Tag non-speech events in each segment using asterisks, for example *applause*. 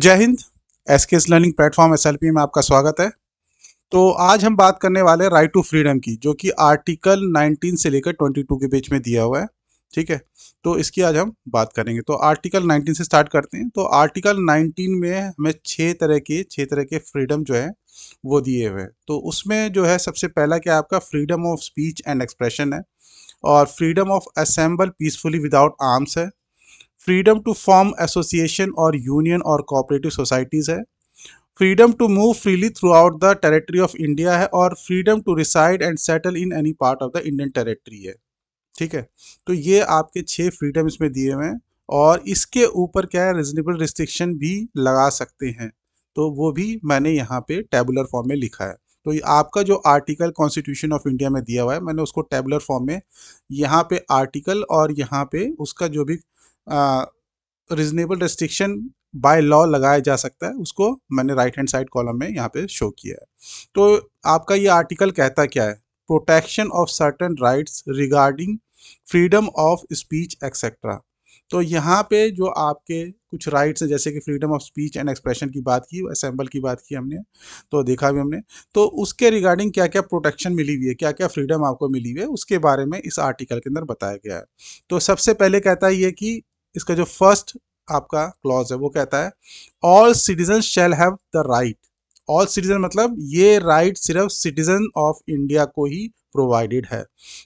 जय हिंद S K S learning platforms में आपका स्वागत है तो आज हम बात करने वाले राइट टू फ्रीडम की जो कि आर्टिकल 19 से लेकर 22 के बीच में दिया हुआ है ठीक है तो इसकी आज हम बात करेंगे तो आर्टिकल 19 से स्टार्ट करते हैं तो आर्टिकल 19 में हमें छः तरह के छः तरह के फ्रीडम जो है वो दिए हुए हैं तो उसमें जो है सबसे पहला क्या आपका freedom of speech and expression है और freedom of assemble peacefully without arms है फ्रीडम टू फॉर्म एसोसिएशन और यूनियन और कोऑपरेटिव सोसाइटीज़ है freedom to move freely throughout the territory of India है और freedom to reside and settle in any part of the Indian territory है ठीक है तो ये आपके छः फ्रीडम इसमें दिए हुए हैं और इसके ऊपर क्या है रिजनेबल रिस्ट्रिक्शन भी लगा सकते हैं तो वो भी मैंने यहाँ पे टेबुलर फॉर्म में लिखा है तो आपका जो आर्टिकल कॉन्स्टिट्यूशन ऑफ इंडिया में दिया हुआ है मैंने उसको टेबुलर फॉर्म में यहाँ पे आर्टिकल और यहाँ पे उसका जो भी रिजनेबल रेस्ट्रिक्शन बाय लॉ लगाया जा सकता है उसको मैंने राइट हैंड साइड कॉलम में यहाँ पे शो किया है तो आपका ये आर्टिकल कहता क्या है protection of certain rights regarding freedom of speech etcetera तो यहाँ पे जो आपके कुछ राइट्स हैं जैसे कि freedom of speech and expression की बात की असेंबल की बात की हमने तो देखा भी हमने तो उसके रिगार्डिंग क्या क्या प्रोटेक्शन मिली हुई है क्या क्या फ्रीडम आपको मिली हुई है उसके बारे में इस आर्टिकल के अंदर बताया गया है तो सबसे पहले कहता है ये कि इसका जो फर्स्ट आपका क्लॉज है वो कहता है all citizen shall have the right all citizen मतलब ये राइट सिर्फ सिटीजन ऑफ इंडिया को ही प्रोवाइडेड है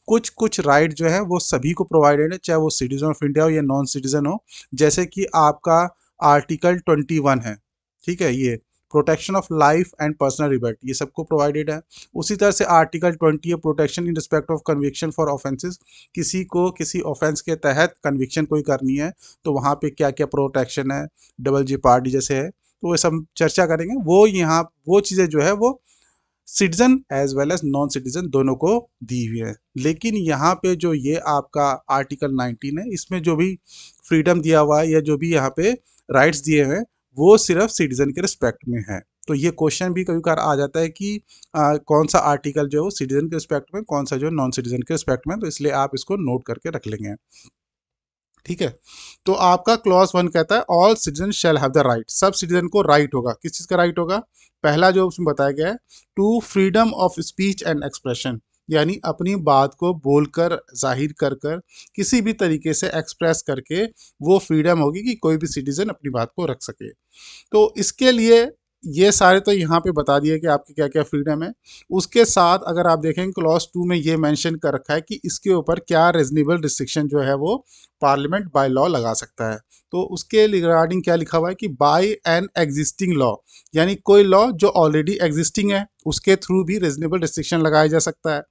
कुछ कुछ राइट जो है वो सभी को प्रोवाइडेड है चाहे वो सिटीजन ऑफ इंडिया हो या नॉन सिटीजन हो जैसे कि आपका आर्टिकल ट्वेंटी वन है ठीक है ये protection of life and personal liberty ये सबको प्रोवाइडेड है उसी तरह से आर्टिकल ट्वेंटी है protection in respect of conviction for offences किसी को किसी ऑफेंस के तहत कन्विक्शन कोई करनी है तो वहाँ पे क्या क्या प्रोटेक्शन है डबल जी पार्टी जैसे है तो वह सब चर्चा करेंगे वो यहाँ वो चीज़ें जो है वो citizen as well as non citizen दोनों को दी हुई है लेकिन यहाँ पे जो ये आपका आर्टिकल 19 है इसमें जो भी फ्रीडम दिया हुआ है या जो भी यहाँ पे राइट्स दिए हुए हैं वो सिर्फ सिटीज़न के रिस्पेक्ट में है तो ये क्वेश्चन भी कभी कभार आ जाता है कि आ, कौन सा आर्टिकल जो है वो सिटीज़न के रिस्पेक्ट में कौन सा जो है नॉन सिटीज़न के रिस्पेक्ट में तो इसलिए आप इसको नोट करके रख लेंगे ठीक है तो आपका क्लॉज वन कहता है all citizen shall have the right सब सिटीजन को राइट right होगा किस चीज़ का राइट right होगा पहला जो उसमें बताया गया है to freedom of speech and expression यानी अपनी बात को बोलकर जाहिर कर कर किसी भी तरीके से एक्सप्रेस करके वो फ्रीडम होगी कि कोई भी सिटीज़न अपनी बात को रख सके तो इसके लिए ये सारे तो यहाँ पे बता दिए कि आपकी क्या क्या फ्रीडम है उसके साथ अगर आप देखें क्लॉज टू में ये मेंशन कर रखा है कि इसके ऊपर क्या रिजनेबल रिस्ट्रिक्शन जो है वो पार्लियामेंट बाय लॉ लगा सकता है तो उसके रिगार्डिंग क्या लिखा हुआ है कि बाय एन एग्जिस्टिंग लॉ यानी कोई लॉ जो ऑलरेडी एग्जिस्टिंग है उसके थ्रू भी रिजनेबल रिस्ट्रिक्शन लगाया जा सकता है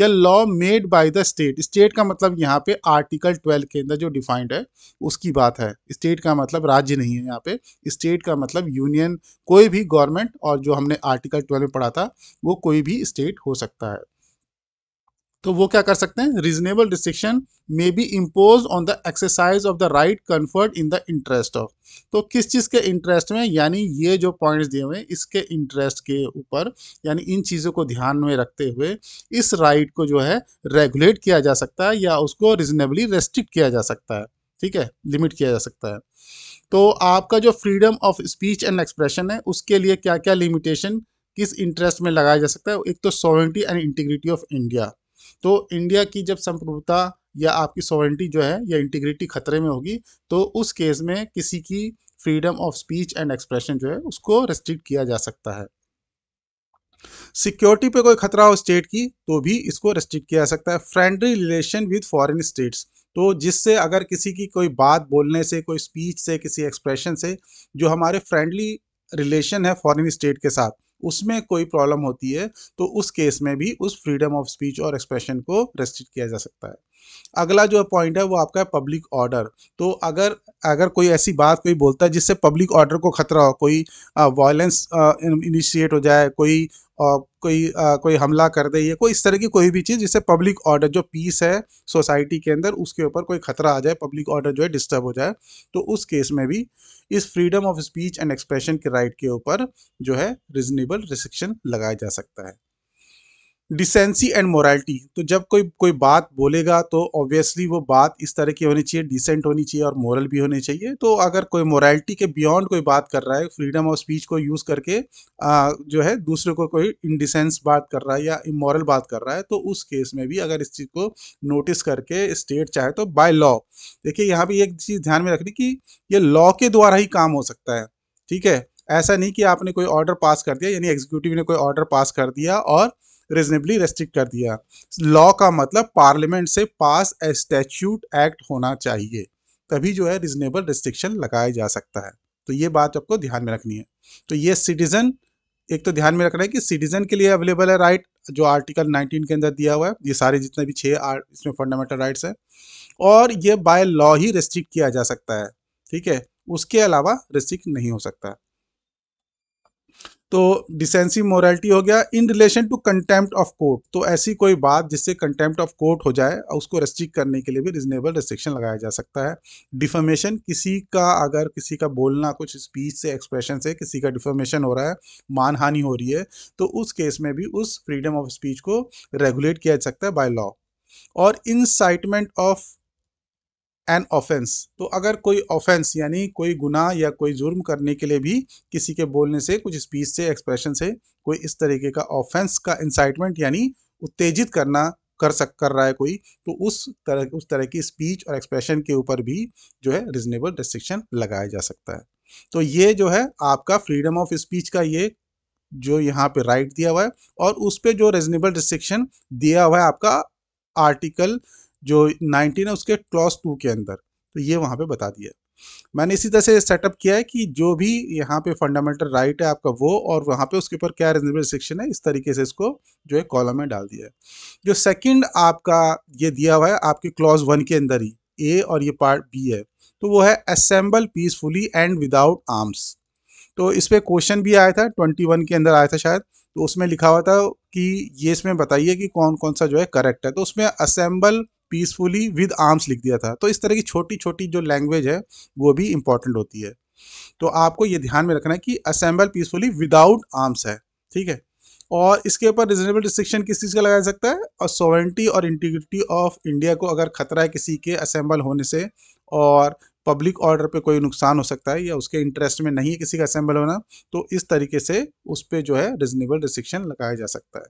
या law made by the state state का मतलब यहाँ पे आर्टिकल 12 के अंदर जो डिफाइंड है उसकी बात है स्टेट का मतलब राज्य नहीं है यहाँ पे स्टेट का मतलब यूनियन कोई भी गवर्नमेंट और जो हमने आर्टिकल ट्वेल्व में पढ़ा था वो कोई भी स्टेट हो सकता है तो वो क्या कर सकते हैं reasonable restriction may be impose on the exercise of the right conferred in the interest of तो किस चीज़ के इंटरेस्ट में यानी ये जो पॉइंट्स दिए हुए हैं इसके इंटरेस्ट के ऊपर यानी इन चीज़ों को ध्यान में रखते हुए इस राइट को जो है रेगुलेट किया जा सकता है या उसको रिजनेबली रेस्ट्रिक्ट किया जा सकता है ठीक है लिमिट किया जा सकता है तो आपका जो freedom of speech and expression है उसके लिए क्या क्या लिमिटेशन किस इंटरेस्ट में लगाया जा सकता है एक तो sovereignty and integrity of India तो इंडिया की जब संप्रभुता या आपकी सॉवरेंटी जो है या इंटीग्रिटी खतरे में होगी तो उस केस में किसी की freedom of speech and expression जो है उसको रेस्ट्रिक्ट किया जा सकता है सिक्योरिटी पे कोई खतरा हो स्टेट की तो भी इसको रेस्ट्रिक्ट किया जा सकता है friendly relation with foreign states तो जिससे अगर किसी की कोई बात बोलने से कोई स्पीच से किसी एक्सप्रेशन से जो हमारे फ्रेंडली रिलेशन है फॉरेन स्टेट के साथ उसमें कोई प्रॉब्लम होती है तो उस केस में भी उस फ्रीडम ऑफ स्पीच और एक्सप्रेशन को रेस्ट्रिक्ट किया जा सकता है अगला जो पॉइंट है वो आपका है पब्लिक ऑर्डर तो अगर अगर कोई ऐसी बात कोई बोलता है जिससे पब्लिक ऑर्डर को खतरा हो कोई वायलेंस इनिशिएट हो जाए कोई आ, कोई आ, कोई हमला कर दे या कोई इस तरह की कोई भी चीज़ जिससे पब्लिक ऑर्डर जो पीस है सोसाइटी के अंदर उसके ऊपर कोई खतरा आ जाए पब्लिक ऑर्डर जो है डिस्टर्ब हो जाए तो उस केस में भी इस freedom of speech and expression के राइट के ऊपर जो है रिजनेबल रिस्ट्रिक्शन लगाया जा सकता है डिसेंसी एंड मोरालिटी तो जब कोई कोई बात बोलेगा तो ऑब्वियसली वो बात इस तरह की होनी चाहिए डिसेंट होनी चाहिए और मॉरल भी होनी चाहिए तो अगर कोई मोरालिटी के बियॉन्ड कोई बात कर रहा है फ्रीडम ऑफ स्पीच को यूज़ करके आ, जो है दूसरे को कोई इनडिसेंस बात कर रहा है या इमोरल बात कर रहा है तो उस केस में भी अगर इस चीज़ को नोटिस करके स्टेट चाहे तो बाय लॉ देखिए यहाँ भी एक चीज़ ध्यान में रखनी कि ये लॉ के द्वारा ही काम हो सकता है ठीक है ऐसा नहीं कि आपने कोई ऑर्डर पास कर दिया यानी एग्जीक्यूटिव ने कोई ऑर्डर पास कर दिया और रिजनेबली रेस्ट्रिक्ट कर दिया लॉ का मतलब पार्लियामेंट से पास ए स्टैच्यूट एक्ट होना चाहिए तभी जो है रिजनेबल रिस्ट्रिक्शन लगाया जा सकता है तो ये बात आपको ध्यान में रखनी है तो ये सिटीजन एक तो ध्यान में रखना है कि सिटीजन के लिए अवेलेबल है राइट जो आर्टिकल 19 के अंदर दिया हुआ है ये सारे जितने भी छः इसमें फंडामेंटल राइट्स हैं और ये बाय लॉ ही रेस्ट्रिक्ट किया जा सकता है ठीक है उसके अलावा रिस्ट्रिक्ट नहीं हो सकता तो डिसेंसिव मोरालिटी हो गया in relation to contempt of court तो ऐसी कोई बात जिससे कंटेम्प्ट ऑफ कोर्ट हो जाए और उसको रेस्ट्रिक्ट करने के लिए भी रिजनेबल रेस्ट्रिक्शन लगाया जा सकता है डिफॉर्मेशन किसी का अगर किसी का बोलना कुछ स्पीच से एक्सप्रेशन से किसी का डिफॉर्मेशन हो रहा है मानहानि हो रही है तो उस केस में भी उस फ्रीडम ऑफ स्पीच को रेगुलेट किया जा सकता है बाय लॉ और इंसाइटमेंट ऑफ एन ऑफेंस तो अगर कोई ऑफेंस यानी कोई गुनाह या कोई जुर्म करने के लिए भी किसी के बोलने से कुछ स्पीच से एक्सप्रेशन से कोई इस तरीके का ऑफेंस का इंसाइटमेंट यानी उत्तेजित करना कर सक कर रहा है कोई तो उस तरह उस तरह की स्पीच और एक्सप्रेशन के ऊपर भी जो है रिजनेबल रिस्ट्रिक्शन लगाया जा सकता है तो ये जो है आपका फ्रीडम ऑफ स्पीच का ये जो यहाँ पे राइट दिया हुआ है और उस पर जो रिजनेबल रिस्ट्रिक्शन दिया हुआ है आपका आर्टिकल जो नाइनटीन है उसके क्लॉस टू के अंदर तो ये वहाँ पे बता दिया मैंने इसी तरह से सेटअप किया है कि जो भी यहाँ पे फंडामेंटल राइट है आपका वो और वहाँ पे उसके ऊपर क्या रिजनेबल रिस्ट्रिक्शन है इस तरीके से इसको जो है कॉलम में डाल दिया है जो सेकंड आपका ये दिया हुआ है आपके क्लॉज वन के अंदर ही ए और ये पार्ट बी है तो वो है assemble peacefully and without arms तो इस पर क्वेश्चन भी आया था ट्वेंटी वन के अंदर आया था शायद तो उसमें लिखा हुआ था कि ये इसमें बताइए कि कौन कौन सा जो है करेक्ट है तो उसमें असेंबल पीसफुली विद आर्म्स लिख दिया था तो इस तरह की छोटी छोटी जो लैंग्वेज है वो भी इम्पॉर्टेंट होती है तो आपको ये ध्यान में रखना है कि असेंबल पीसफुली विदाउट आर्म्स है ठीक है और इसके ऊपर रिजनेबल रिस्ट्रिक्शन किस चीज़ का लगाया जा सकता है और सोवेंटी और इंटीग्रिटी ऑफ इंडिया को अगर खतरा है किसी के असेंबल होने से और पब्लिक ऑर्डर पे कोई नुकसान हो सकता है या उसके इंटरेस्ट में नहीं है किसी का असेंबल होना तो इस तरीके से उस पर जो है रिजनेबल रिस्ट्रिक्शन लगाया जा सकता है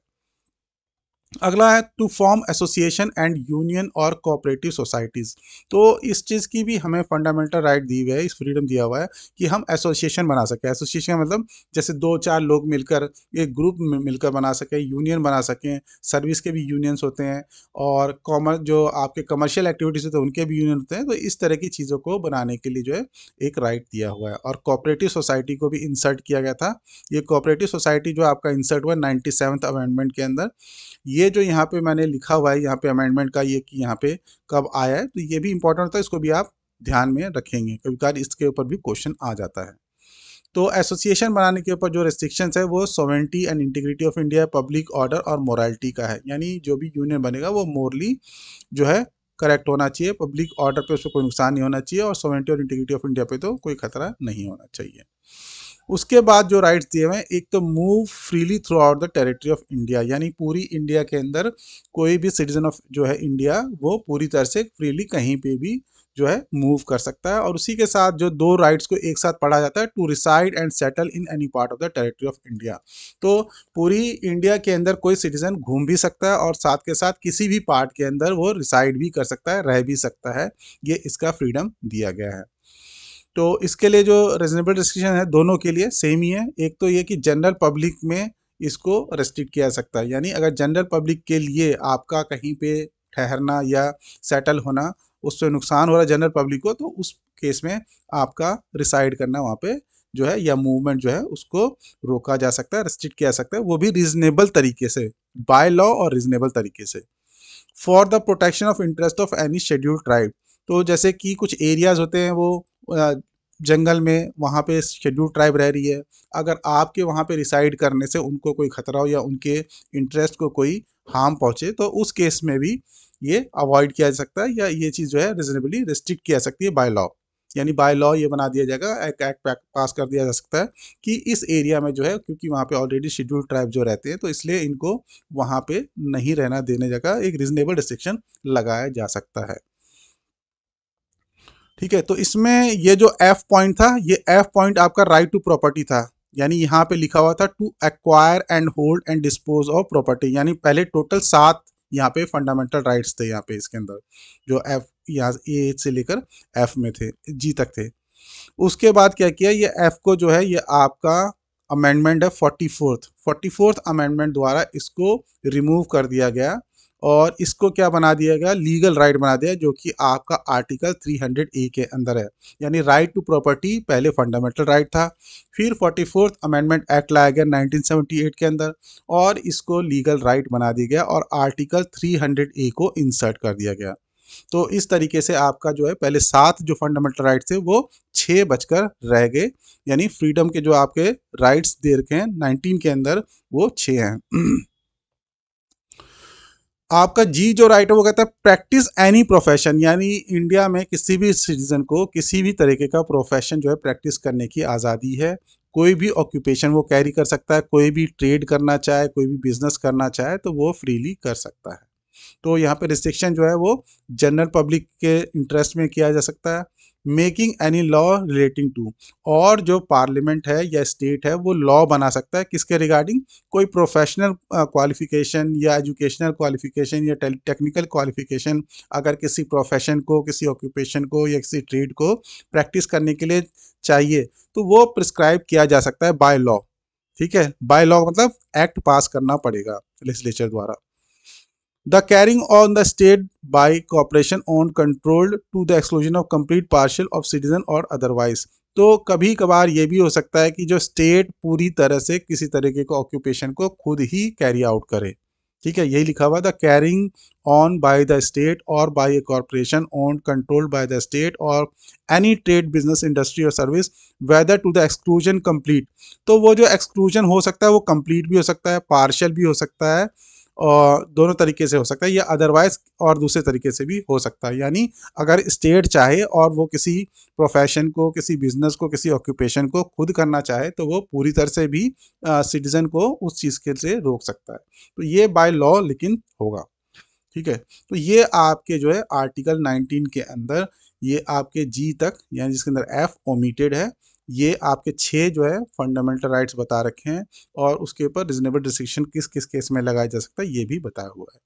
अगला है to form association and union और कोऑपरेटिव सोसाइटीज़ तो इस चीज़ की भी हमें फंडामेंटल राइट right दी हुई है इस फ्रीडम दिया हुआ है कि हम एसोसिएशन बना सकें एसोसिएशन मतलब जैसे दो चार लोग मिलकर एक ग्रुप मिलकर बना सकें यूनियन बना सकें सर्विस के भी यूनियंस होते हैं और कॉमर जो आपके कमर्शियल एक्टिविटीज़ होते हैं उनके भी यूनियन होते हैं तो इस तरह की चीज़ों को बनाने के लिए जो है एक राइट right दिया हुआ है और कोऑपरेटिव सोसाइटी को भी इंसर्ट किया गया था ये कोऑपरेटिव सोसाइटी जो आपका इंसर्ट हुआ नाइन्टी अमेंडमेंट के अंदर ये जो यहाँ पे मैंने लिखा हुआ है यहाँ पे अमेंडमेंट का ये कि यहाँ पे कब आया है तो ये भी इंपॉर्टेंट होता है इसको भी आप ध्यान में रखेंगे कभी कभी इसके ऊपर भी क्वेश्चन आ जाता है तो एसोसिएशन बनाने के ऊपर जो रेस्ट्रिक्शंस है वो sovereignty and integrity of India public order और मोरालिटी का है यानी जो भी यूनियन बनेगा वो मोरली जो है करेक्ट होना चाहिए पब्लिक ऑर्डर पे उसको कोई नुकसान नहीं होना चाहिए और सोवेंटी और इंटीग्रिटी ऑफ इंडिया पे तो कोई खतरा नहीं होना चाहिए उसके बाद जो राइट्स दिए हुए हैं एक तो move freely throughout the territory of India यानी पूरी इंडिया के अंदर कोई भी सिटीजन ऑफ जो है इंडिया वो पूरी तरह से फ्रीली कहीं पे भी जो है मूव कर सकता है और उसी के साथ जो दो राइट्स को एक साथ पढ़ा जाता है to reside and settle in any part of the territory of India तो पूरी इंडिया के अंदर कोई सिटीजन घूम भी सकता है और साथ के साथ किसी भी पार्ट के अंदर वो रिसाइड भी कर सकता है रह भी सकता है ये इसका फ्रीडम दिया गया है तो इसके लिए जो रीजनेबल रिस्ट्रिक्शन है दोनों के लिए सेम ही है एक तो ये कि जनरल पब्लिक में इसको रेस्ट्रिक्ट किया जा सकता है यानी अगर जनरल पब्लिक के लिए आपका कहीं पे ठहरना या सेटल होना उससे नुकसान हो रहा है जनरल पब्लिक को तो उस केस में आपका रिसाइड करना वहाँ पे जो है या मूवमेंट जो है उसको रोका जा सकता है रेस्ट्रिक्ट किया जा सकता है वो भी रीजनेबल तरीके से बाय लॉ और रीजनेबल तरीके से for the protection of interest of any scheduled tribe तो जैसे कि कुछ एरियाज होते हैं वो जंगल में वहाँ पे शेड्यूल ट्राइब रह रही है अगर आपके वहाँ पे रिसाइड करने से उनको कोई ख़तरा हो या उनके इंटरेस्ट को कोई हार्म पहुँचे तो उस केस में भी ये अवॉइड किया जा सकता है या ये चीज़ जो है रिजनेबली रिस्ट्रिक्ट किया सकती है बाय लॉ यानी बाय लॉ ये बना दिया जाएगा एक एक्ट पास कर दिया जा सकता है कि इस एरिया में जो है क्योंकि वहाँ पे ऑलरेडी शेड्यूल ट्राइब जो रहते हैं तो इसलिए इनको वहाँ पे नहीं रहना देने जगह एक रिजनेबल रिस्ट्रिक्शन लगाया जा सकता है ठीक है तो इसमें ये जो एफ पॉइंट था ये एफ पॉइंट आपका राइट टू प्रॉपर्टी था यानी यहाँ पे लिखा हुआ था to acquire and hold and dispose of property यानी पहले टोटल सात यहाँ पे फंडामेंटल राइट्स थे यहाँ पे इसके अंदर जो एफ यहाँ ए से लेकर एफ में थे जी तक थे उसके बाद क्या किया ये एफ को जो है ये आपका अमेंडमेंट है forty fourth forty fourth amendment द्वारा इसको रिमूव कर दिया गया और इसको क्या बना दिया गया लीगल राइट बना दिया जो कि आपका आर्टिकल 300 ए के अंदर है यानी राइट टू प्रॉपर्टी पहले फंडामेंटल राइट था फिर फोर्टी फोर्थ अमेंडमेंट एक्ट लाया गया 1978 के अंदर और इसको लीगल राइट बना दिया गया और आर्टिकल 300 ए को इंसर्ट कर दिया गया तो इस तरीके से आपका जो है पहले सात जो फंडामेंटल राइट थे वो छः बचकर रह गए यानी फ्रीडम के जो आपके राइट्स दे रखे हैं नाइनटीन के अंदर वो छः हैं *clears throat* आपका जी जो राइट है वो कहता है प्रैक्टिस एनी प्रोफेशन यानी इंडिया में किसी भी सिटीजन को किसी भी तरीके का प्रोफेशन जो है प्रैक्टिस करने की आज़ादी है कोई भी ऑक्यूपेशन वो कैरी कर सकता है कोई भी ट्रेड करना चाहे कोई भी बिजनेस करना चाहे तो वो फ्रीली कर सकता है तो यहाँ पे रिस्ट्रिक्शन जो है वो जनरल पब्लिक के इंटरेस्ट में किया जा सकता है making any law relating to और जो पार्लियामेंट है या स्टेट है वो लॉ बना सकता है किसके रिगार्डिंग कोई प्रोफेशनल क्वालिफिकेशन या एजुकेशनल क्वालिफिकेशन या टेक्निकल क्वालिफिकेशन अगर किसी प्रोफेशन को किसी ऑक्यूपेशन को या किसी ट्रेड को प्रैक्टिस करने के लिए चाहिए तो वो प्रिस्क्राइब किया जा सकता है बाय लॉ ठीक है बाय लॉ मतलब एक्ट पास करना पड़ेगा लेजिस्लेचर द्वारा the carrying on the state by corporation owned controlled to the exclusion of complete partial of citizen or otherwise तो कभी कभार ये भी हो सकता है कि जो स्टेट पूरी तरह से किसी तरीके को ऑक्यूपेशन को खुद ही कैरी आउट करे ठीक है यही लिखा हुआ the carrying on by the state और by a corporation owned controlled by the state और एनी ट्रेड बिजनेस इंडस्ट्री और service whether to the exclusion complete तो वो जो एक्सक्लूजन हो सकता है वो कंप्लीट भी हो सकता है पार्शल भी हो सकता है और दोनों तरीके से हो सकता है या अदरवाइज और दूसरे तरीके से भी हो सकता है यानी अगर स्टेट चाहे और वो किसी प्रोफेशन को किसी बिजनेस को किसी ऑक्यूपेशन को खुद करना चाहे तो वो पूरी तरह से भी सिटीज़न को उस चीज़ के लिए रोक सकता है तो ये बाय लॉ लेकिन होगा ठीक है तो ये आपके जो है आर्टिकल 19 के अंदर ये आपके जी तक यानी जिसके अंदर एफ ओमिटेड है ये आपके छः जो है फंडामेंटल राइट्स बता रखे हैं और उसके ऊपर रिजनेबल रिस्ट्रिक्शन किस किस केस में लगाया जा सकता है ये भी बताया हुआ है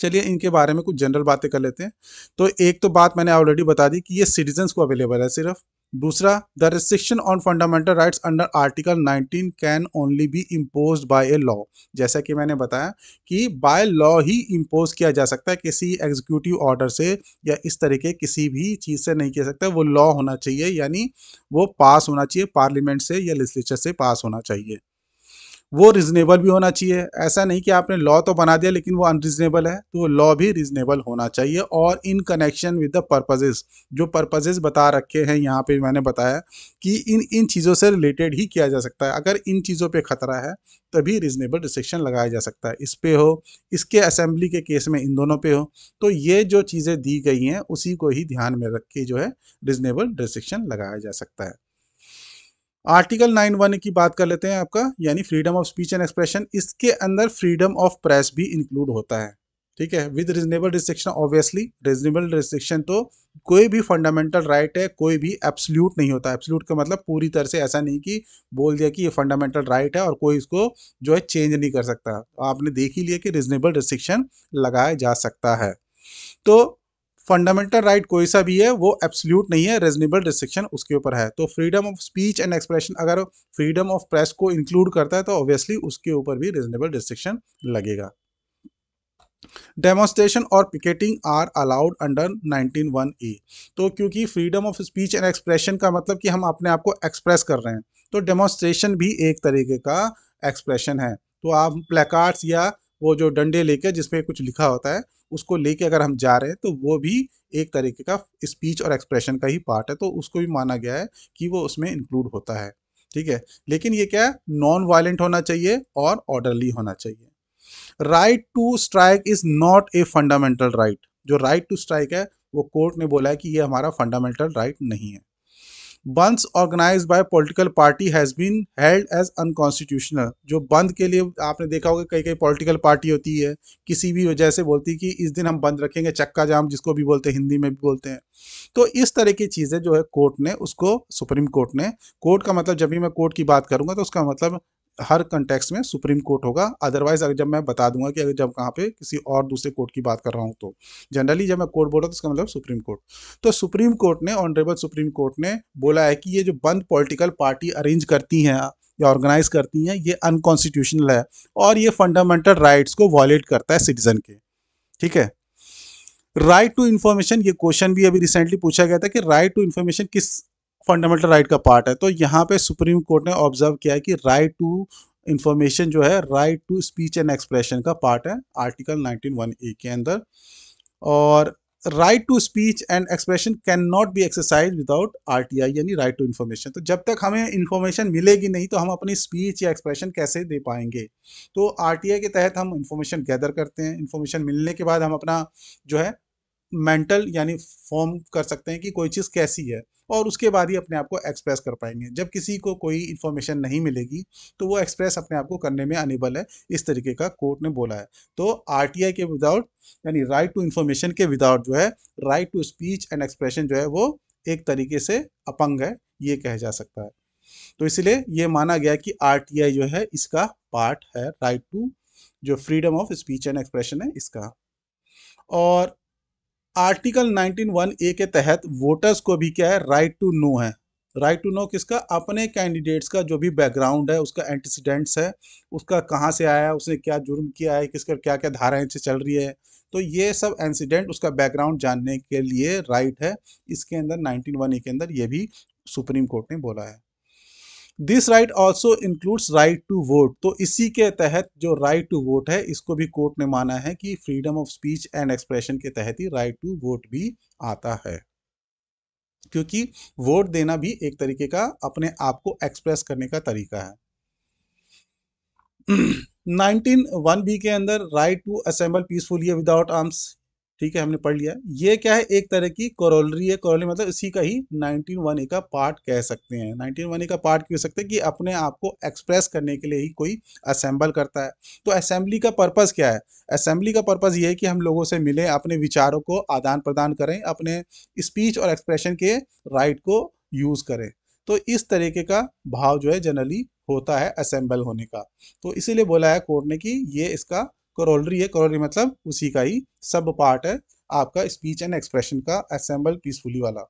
चलिए इनके बारे में कुछ जनरल बातें कर लेते हैं तो एक तो बात मैंने ऑलरेडी बता दी कि ये सिटीजन्स को अवेलेबल है सिर्फ दूसरा the restriction on fundamental rights under article 19 can only be impose by a law जैसा कि मैंने बताया कि बाय लॉ ही इम्पोज किया जा सकता है किसी एग्जीक्यूटिव ऑर्डर से या इस तरीके किसी भी चीज़ से नहीं किया सकता वो लॉ होना चाहिए यानी वो पास होना चाहिए पार्लियामेंट से या लेजिस्लेचर से पास होना चाहिए वो रिजनेबल भी होना चाहिए ऐसा नहीं कि आपने लॉ तो बना दिया लेकिन वो अनरिजनेबल है तो लॉ भी रिजनेबल होना चाहिए और in connection with the purposes जो पर्पजेज़ बता रखे हैं यहाँ पे मैंने बताया कि इन इन चीज़ों से रिलेटेड ही किया जा सकता है अगर इन चीज़ों पे खतरा है तभी रिजनेबल रिस्ट्रिक्शन लगाया जा सकता है इस पर हो इसके असेंबली के केस में इन दोनों पे हो तो ये जो चीज़ें दी गई हैं उसी को ही ध्यान में रख के जो है रिजनेबल रिस्ट्रिक्शन लगाया जा सकता है आर्टिकल नाइन वन की बात कर लेते हैं आपका यानी freedom of speech and expression इसके अंदर फ्रीडम ऑफ प्रेस भी इंक्लूड होता है ठीक है with reasonable restriction obviously reasonable restriction तो कोई भी फंडामेंटल राइट right है कोई भी एब्सल्यूट नहीं होता एब्सल्यूट का मतलब पूरी तरह से ऐसा नहीं कि बोल दिया कि ये फंडामेंटल राइट है और कोई इसको जो है चेंज नहीं कर सकता आपने देख ही लिया कि रिजनेबल रिस्ट्रिक्शन लगाया जा सकता है तो फंडामेंटल राइट कोई सा भी है वो एब्सल्यूट नहीं है रीजनेबल रिस्ट्रिक्शन उसके ऊपर है तो freedom of speech and expression अगर फ्रीडम ऑफ प्रेस को इंक्लूड करता है तो ऑब्वियसली उसके ऊपर भी रिजनेबल रिस्ट्रिक्शन लगेगा डेमोस्ट्रेशन और picketing are allowed under 191 A तो क्योंकि freedom of speech and expression का मतलब कि हम अपने आप को एक्सप्रेस कर रहे हैं तो डेमोस्ट्रेशन भी एक तरीके का एक्सप्रेशन है तो आप प्लेकार्ड्स या वो जो डंडे लेकर जिसमें कुछ लिखा होता है उसको लेके अगर हम जा रहे हैं तो वो भी एक तरीके का स्पीच और एक्सप्रेशन का ही पार्ट है तो उसको भी माना गया है कि वो उसमें इंक्लूड होता है ठीक है लेकिन ये क्या है नॉन वायलेंट होना चाहिए और ऑर्डरली होना चाहिए right to strike is not a fundamental right जो राइट टू स्ट्राइक है वो कोर्ट ने बोला है कि ये हमारा फंडामेंटल राइट right नहीं है bandhs organise by political party has been held as unconstitutional जो बंद के लिए आपने देखा होगा कई कई पॉलिटिकल पार्टी होती है किसी भी वजह से बोलती है कि इस दिन हम बंद रखेंगे चक्का जाम जिसको भी बोलते हैं हिंदी में भी बोलते हैं तो इस तरह की चीज़ें जो है कोर्ट ने उसको सुप्रीम कोर्ट ने कोर्ट का मतलब जब भी मैं कोर्ट की बात करूँगा तो उसका मतलब हर कंटेक्स में सुप्रीम कोर्ट होगा अदरवाइज अगर जब मैं बता दूंगा कि अगर जब कहाँ पे किसी और दूसरे कोर्ट की बात कर रहा हूँ तो जनरली जब मैं कोर्ट बोल रहा हूँ तो इसका मतलब सुप्रीम कोर्ट तो सुप्रीम कोर्ट ने ऑनरेबल सुप्रीम कोर्ट ने बोला है कि ये जो बंद पॉलिटिकल पार्टी अरेंज करती हैं या ऑर्गेनाइज करती हैं ये अनकॉन्स्टिट्यूशनल है और ये फंडामेंटल राइट्स को वॉयलेट करता है सिटीजन के ठीक है राइट टू इन्फॉर्मेशन ये क्वेश्चन भी अभी रिसेंटली पूछा गया था कि राइट टू इन्फॉर्मेशन किस फंडामेंटल राइट का पार्ट है तो यहाँ पे सुप्रीम कोर्ट ने ऑब्जर्व किया है कि राइट टू इंफॉर्मेशन जो है right to speech and expression का पार्ट है आर्टिकल 19 ए के अंदर और right to speech and expression can not be exercise without R T I यानी राइट टू इन्फॉर्मेशन तो जब तक हमें इन्फॉर्मेशन मिलेगी नहीं तो हम अपनी स्पीच या एक्सप्रेशन कैसे दे पाएंगे तो आर टी आई के तहत हम इन्फॉर्मेशन गैदर करते हैं इन्फॉर्मेशन मिलने के बाद हम अपना जो है मेंटल यानी फॉर्म कर सकते हैं कि कोई चीज़ कैसी है और उसके बाद ही अपने आप को एक्सप्रेस कर पाएंगे जब किसी को कोई इन्फॉर्मेशन नहीं मिलेगी तो वो एक्सप्रेस अपने आप को करने में अनिबल है इस तरीके का कोर्ट ने बोला है तो आर के विदाउट यानी राइट टू इन्फॉर्मेशन के विदाउट जो है right to speech and expression जो है वो एक तरीके से अपंग है ये कह जा सकता है तो इसलिए ये माना गया कि आर जो है इसका पार्ट है राइट टू जो freedom of speech and expression है इसका और आर्टिकल 191 ए के तहत वोटर्स को भी क्या है राइट टू नो है राइट टू नो किसका अपने कैंडिडेट्स का जो भी बैकग्राउंड है उसका एंटीसीडेंट्स है उसका कहाँ से आया उसने क्या जुर्म किया है किसका क्या क्या धाराएं से चल रही है तो ये सब इंसिडेंट उसका बैकग्राउंड जानने के लिए राइट है इसके अंदर नाइनटीन वन ए के अंदर ये भी सुप्रीम कोर्ट ने बोला है this right also includes right to vote तो इसी के तहत जो राइट टू वोट है इसको भी कोर्ट ने माना है कि freedom of speech and expression के तहत ही राइट टू वोट भी आता है क्योंकि वोट देना भी एक तरीके का अपने आप को एक्सप्रेस करने का तरीका है *clears throat* नाइनटीन वन बी के अंदर right to assemble peacefully without arms ठीक है हमने पढ़ लिया ये क्या है एक तरह की कोरोलरी है कोरोलरी मतलब इसी का ही नाइनटीन वन ए का पार्ट कह सकते हैं नाइनटीन वन ए का पार्ट क्यों सकते हैं कि अपने आप को एक्सप्रेस करने के लिए ही कोई असेंबल करता है तो असेंबली का पर्पज़ क्या है असेंबली का पर्पज़ ये है कि हम लोगों से मिलें अपने विचारों को आदान प्रदान करें अपने स्पीच और एक्सप्रेशन के राइट को यूज़ करें तो इस तरीके का भाव जो है जनरली होता है असेंबल होने का तो इसीलिए बोला है कोर्ट ने कि ये इसका कॉरोलरी है कॉरोलरी मतलब उसी का ही सब पार्ट है आपका स्पीच एंड एक्सप्रेशन का असेंबल पीसफुली वाला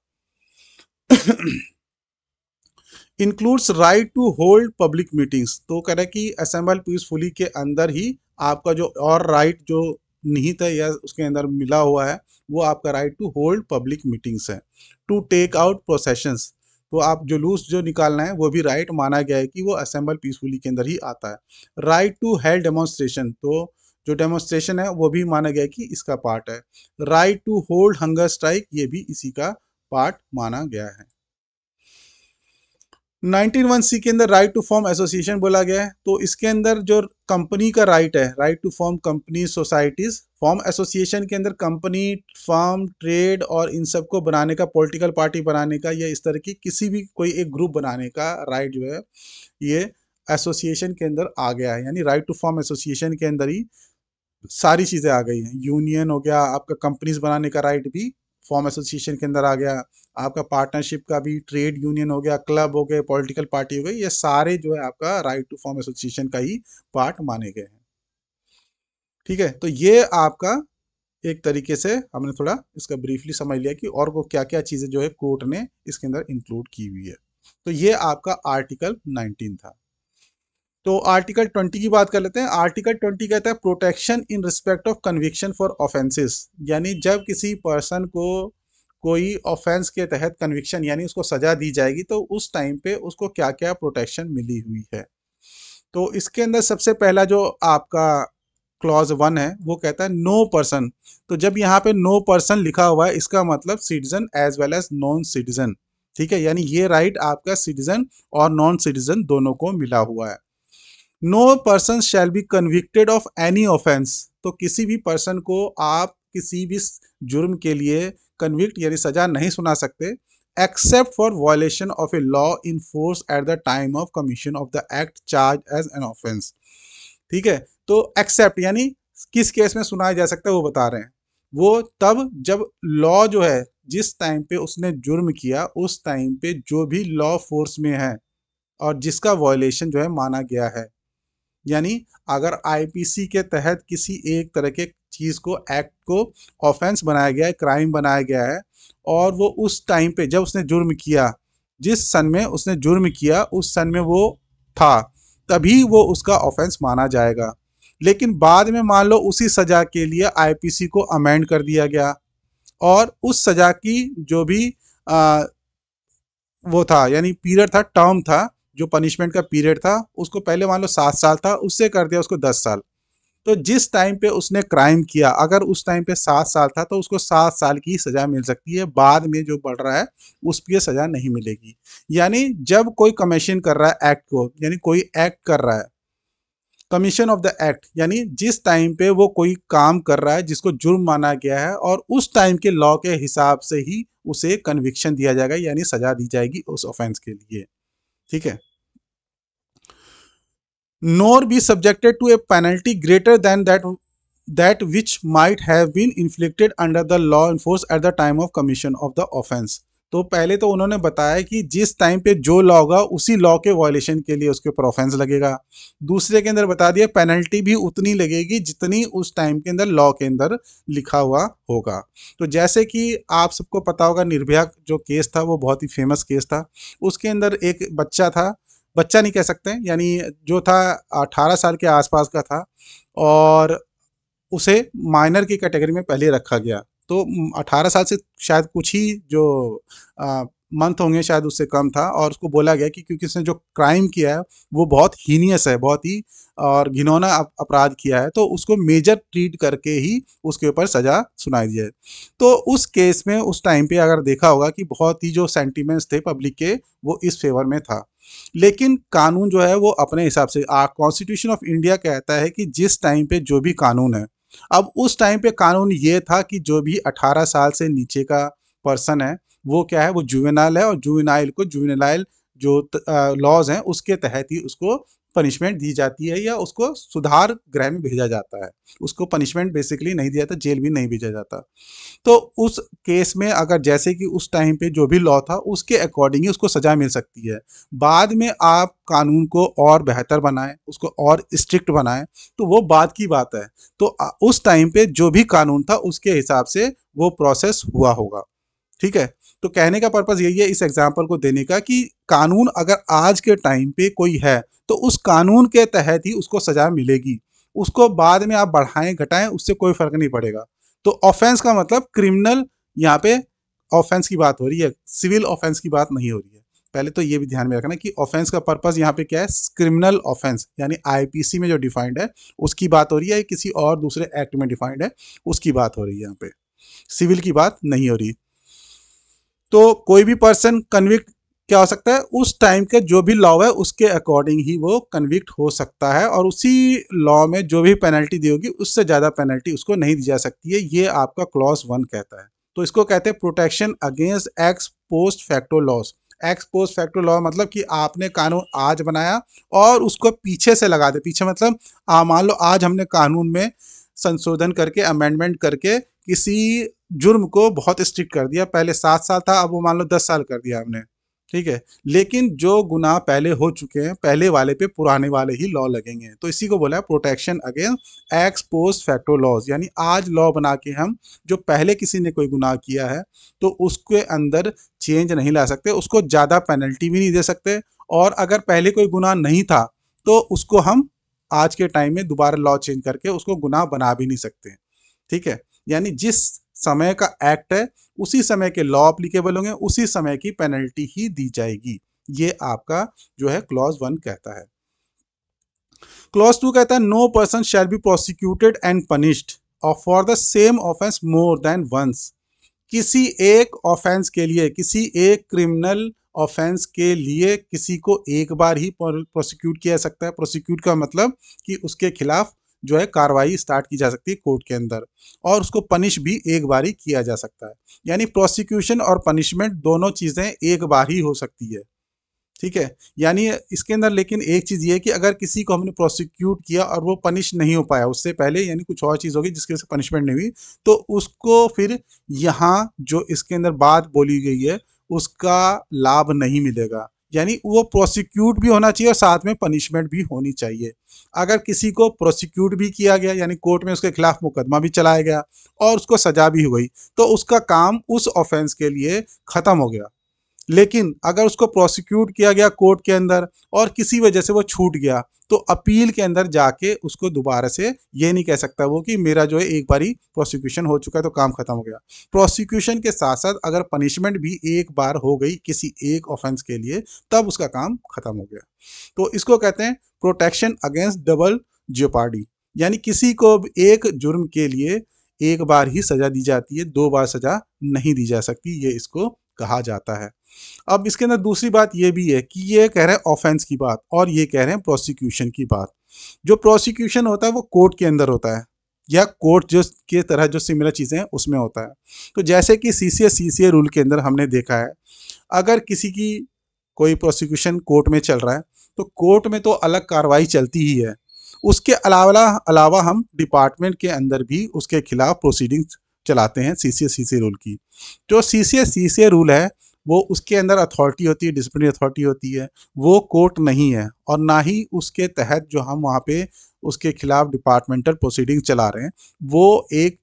includes right to hold public meetings तो कह रहे है कि असेंबल पीसफुली के अंदर ही आपका जो और राइट right जो निहित है या उसके अंदर मिला हुआ है वो आपका right to hold public meetings है टू टेक आउट प्रोसेशंस तो आप जो लूज जो निकालना है वो भी राइट right माना गया है कि वो असेंबल पीसफुली के अंदर ही आता है राइट टू हेल्ड डेमोन्स्ट्रेशन तो जो डेमोस्ट्रेशन है वो भी माना गया कि इसका पार्ट है right to hold hunger strike ये भी इसी का पार्ट माना गया है सी के अंदर राइट टू फॉर्म एसोसिएशन बोला गया है तो इसके अंदर जो कंपनी का राइट है right to form company societies form association के अंदर कंपनी फॉर्म ट्रेड और इन सब को बनाने का पॉलिटिकल पार्टी बनाने का या इस तरह की किसी भी कोई एक ग्रुप बनाने का राइट जो है ये एसोसिएशन के अंदर आ गया है यानी राइट टू फॉर्म एसोसिएशन के अंदर ही सारी चीज़ें आ गई हैं यूनियन हो गया आपका कंपनीज बनाने का राइट भी फॉर्म एसोसिएशन के अंदर आ गया आपका पार्टनरशिप का भी ट्रेड यूनियन हो गया क्लब हो गए पॉलिटिकल पार्टी हो गई ये सारे जो है आपका राइट टू फॉर्म एसोसिएशन का ही पार्ट माने गए हैं ठीक है तो ये आपका एक तरीके से हमने थोड़ा इसका ब्रीफली समझ लिया कि और को क्या क्या चीज़ें जो है कोर्ट ने इसके अंदर इंक्लूड की हुई है तो ये आपका आर्टिकल 19 था तो आर्टिकल ट्वेंटी की बात कर लेते हैं आर्टिकल ट्वेंटी कहता है protection in respect of conviction for offences यानी जब किसी पर्सन को कोई ऑफेंस के तहत कन्विक्शन यानी उसको सज़ा दी जाएगी तो उस टाइम पे उसको क्या क्या प्रोटेक्शन मिली हुई है तो इसके अंदर सबसे पहला जो आपका क्लॉज वन है वो कहता है नो पर्सन तो जब यहाँ पे नो पर्सन लिखा हुआ है इसका मतलब citizen as well as non citizen ठीक है यानी ये राइट आपका सिटीजन और नॉन सिटीजन दोनों को मिला हुआ है no person shall be convicted of any offence तो किसी भी पर्सन को आप किसी भी जुर्म के लिए कन्विक्ट यानी सजा नहीं सुना सकते except for violation of a law in force at the time of commission of the act charge as an offence ठीक है तो एक्सेप्ट यानी किस केस में सुनाया जा सकता है वो बता रहे हैं वो तब जब लॉ जो है जिस टाइम पे उसने जुर्म किया उस टाइम पे जो भी लॉ फोर्स में है और जिसका वॉयलेशन जो है माना गया है यानी अगर आईपीसी के तहत किसी एक तरह के चीज़ को एक्ट को ऑफेंस बनाया गया है क्राइम बनाया गया है और वो उस टाइम पे जब उसने जुर्म किया जिस सन में उसने जुर्म किया उस सन में वो था तभी वो उसका ऑफेंस माना जाएगा लेकिन बाद में मान लो उसी सज़ा के लिए आईपीसी को अमेंड कर दिया गया और उस सज़ा की जो भी आ, वो था यानी पीरियड था टर्म था जो पनिशमेंट का पीरियड था उसको पहले मान लो सात साल था उससे कर दिया उसको दस साल तो जिस टाइम पे उसने क्राइम किया अगर उस टाइम पे सात साल था तो उसको सात साल की सज़ा मिल सकती है बाद में जो बढ़ रहा है उस पर सज़ा नहीं मिलेगी यानी जब कोई कमीशन कर रहा है एक्ट को यानी कोई एक्ट कर रहा है कमीशन ऑफ द एक्ट यानी जिस टाइम पे वो कोई काम कर रहा है जिसको जुर्म माना गया है और उस टाइम के लॉ के हिसाब से ही उसे कन्विक्शन दिया जाएगा यानी सज़ा दी जाएगी उस ऑफेंस के लिए ठीक है nor be subjected to a penalty greater than that that which might have been inflicted under the law in force at the time of commission of the तो पहले तो उन्होंने बताया कि जिस टाइम पे जो लॉ होगा उसी लॉ के वायलेशन के लिए उसके ऊपर ऑफेंस लगेगा दूसरे के अंदर बता दिया पेनल्टी भी उतनी लगेगी जितनी उस टाइम के अंदर लॉ के अंदर लिखा हुआ होगा तो जैसे कि आप सबको पता होगा निर्भया जो केस था वो बहुत ही फेमस केस था उसके अंदर एक बच्चा था बच्चा नहीं कह सकते यानी जो था 18 साल के आसपास का था और उसे माइनर की कैटेगरी में पहले रखा गया तो 18 साल से शायद कुछ ही जो मंथ होंगे शायद उससे कम था और उसको बोला गया कि क्योंकि उसने जो क्राइम किया है वो बहुत हीनियस है बहुत ही और घिनौना अपराध किया है तो उसको मेजर ट्रीट करके ही उसके ऊपर सज़ा सुनाई दी है तो उस केस में उस टाइम पे अगर देखा होगा कि बहुत ही जो सेंटिमेंट्स थे पब्लिक के वो इस फेवर में था लेकिन कानून जो है वो अपने हिसाब से कॉन्स्टिट्यूशन ऑफ इंडिया कहता है कि जिस टाइम पे जो भी कानून है अब उस टाइम पे कानून ये था कि जो भी 18 साल से नीचे का पर्सन है वो क्या है वो जुवेनाइल है और जुवेनाइल को जुवेनाइल जो लॉज हैं उसके तहत ही उसको पनिशमेंट दी जाती है या उसको सुधार गृह में भेजा जाता है उसको पनिशमेंट बेसिकली नहीं दिया जाता जेल भी नहीं भेजा जाता तो उस केस में अगर जैसे कि उस टाइम पे जो भी लॉ था उसके अकॉर्डिंग ही उसको सज़ा मिल सकती है बाद में आप कानून को और बेहतर बनाएं उसको और स्ट्रिक्ट बनाएं तो वो बाद की बात है तो उस टाइम पे जो भी कानून था उसके हिसाब से वो प्रोसेस हुआ होगा ठीक है तो कहने का पर्पज़ यही है इस एग्ज़ाम्पल को देने का कि कानून अगर आज के टाइम पे कोई है तो उस कानून के तहत ही उसको सज़ा मिलेगी उसको बाद में आप बढ़ाएं घटाएं उससे कोई फ़र्क नहीं पड़ेगा तो ऑफेंस का मतलब क्रिमिनल यहाँ पे ऑफेंस की बात हो रही है सिविल ऑफेंस की बात नहीं हो रही है पहले तो ये भी ध्यान में रखना कि ऑफेंस का पर्पज़ यहाँ पे क्या है क्रिमिनल ऑफेंस यानी आईपीसी में जो डिफाइंड है उसकी बात हो रही है किसी और दूसरे एक्ट में डिफाइंड है उसकी बात हो रही है यहाँ पे सिविल की बात नहीं हो रही तो कोई भी पर्सन कन्विक्ट क्या हो सकता है उस टाइम के जो भी लॉ है उसके अकॉर्डिंग ही वो कन्विक्ट हो सकता है और उसी लॉ में जो भी पेनल्टी दी होगी उससे ज़्यादा पेनल्टी उसको नहीं दी जा सकती है ये आपका क्लॉज वन कहता है तो इसको कहते हैं protection against ex post facto laws ex post facto law मतलब कि आपने कानून आज बनाया और उसको पीछे से लगा दे पीछे मतलब मान लो आज हमने कानून में संशोधन करके अमेंडमेंट करके किसी जुर्म को बहुत स्ट्रिक्ट कर दिया पहले सात साल था अब वो मान लो दस साल कर दिया हमने ठीक है लेकिन जो गुनाह पहले हो चुके हैं पहले वाले पे पुराने वाले ही लॉ लगेंगे तो इसी को बोला है protection against ex post facto laws यानी आज लॉ बना के हम जो पहले किसी ने कोई गुनाह किया है तो उसके अंदर चेंज नहीं ला सकते उसको ज़्यादा पेनल्टी भी नहीं दे सकते और अगर पहले कोई गुनाह नहीं था तो उसको हम आज के टाइम में दोबारा लॉ चेंज करके उसको गुनाह बना भी नहीं सकते ठीक है यानी जिस समय का एक्ट है उसी समय के लॉ अप्लीकेबल होंगे उसी समय की पेनल्टी ही दी जाएगी ये आपका जो है क्लॉज वन कहता है क्लॉज टू कहता है no person shall be prosecuted and punished और for the same offence more than once किसी एक ऑफेंस के लिए किसी एक क्रिमिनल ऑफेंस के लिए किसी को एक बार ही प्रोसिक्यूट किया जा सकता है प्रोसिक्यूट का मतलब कि उसके खिलाफ जो है कार्रवाई स्टार्ट की जा सकती है कोर्ट के अंदर और उसको पनिश भी एक बार ही किया जा सकता है यानी प्रोसिक्यूशन और पनिशमेंट दोनों चीज़ें एक बार ही हो सकती है ठीक है यानी इसके अंदर लेकिन एक चीज़ ये है कि अगर किसी को हमने प्रोसिक्यूट किया और वो पनिश नहीं हो पाया उससे पहले यानी कुछ और चीज़ होगी जिसकी वजह से पनिशमेंट नहीं हुई तो उसको फिर यहाँ जो इसके अंदर बात बोली गई है उसका लाभ नहीं मिलेगा यानी वो प्रोसिक्यूट भी होना चाहिए और साथ में पनिशमेंट भी होनी चाहिए अगर किसी को प्रोसिक्यूट भी किया गया यानी कोर्ट में उसके खिलाफ मुकदमा भी चलाया गया और उसको सजा भी हुई तो उसका काम उस ऑफेंस के लिए ख़त्म हो गया लेकिन अगर उसको प्रोसिक्यूट किया गया कोर्ट के अंदर और किसी वजह से वो छूट गया तो अपील के अंदर जाके उसको दोबारा से ये नहीं कह सकता वो कि मेरा जो है एक बारी प्रोसिक्यूशन हो चुका है तो काम खत्म हो गया प्रोसिक्यूशन के साथ साथ अगर पनिशमेंट भी एक बार हो गई किसी एक ऑफेंस के लिए तब उसका काम खत्म हो गया तो इसको कहते हैं प्रोटेक्शन अगेंस्ट डबल जियोपार्डी यानी किसी को एक जुर्म के लिए एक बार ही सज़ा दी जाती है दो बार सज़ा नहीं दी जा सकती ये इसको कहा जाता है अब इसके अंदर दूसरी बात ये भी है कि ये कह रहे हैं ऑफेंस की बात और ये कह रहे हैं प्रोसिक्यूशन की बात जो प्रोसिक्यूशन होता है वो कोर्ट के अंदर होता है या कोर्ट जो के तरह जो सिमिलर चीज़ें हैं उसमें होता है तो जैसे कि सी सी रूल के अंदर हमने देखा है अगर किसी की कोई प्रोसिक्यूशन कोर्ट में चल रहा है तो कोर्ट में तो अलग कार्रवाई चलती ही है उसके अलावा अलावा हम डिपार्टमेंट के अंदर भी उसके खिलाफ प्रोसीडिंग्स चलाते हैं सी सी रूल की जो सी सी रूल है वो उसके अंदर अथॉरिटी होती है डिसिप्लिनरी अथॉरिटी होती है वो कोर्ट नहीं है और ना ही उसके तहत जो हम वहाँ पे उसके खिलाफ डिपार्टमेंटल प्रोसीडिंग चला रहे हैं वो एक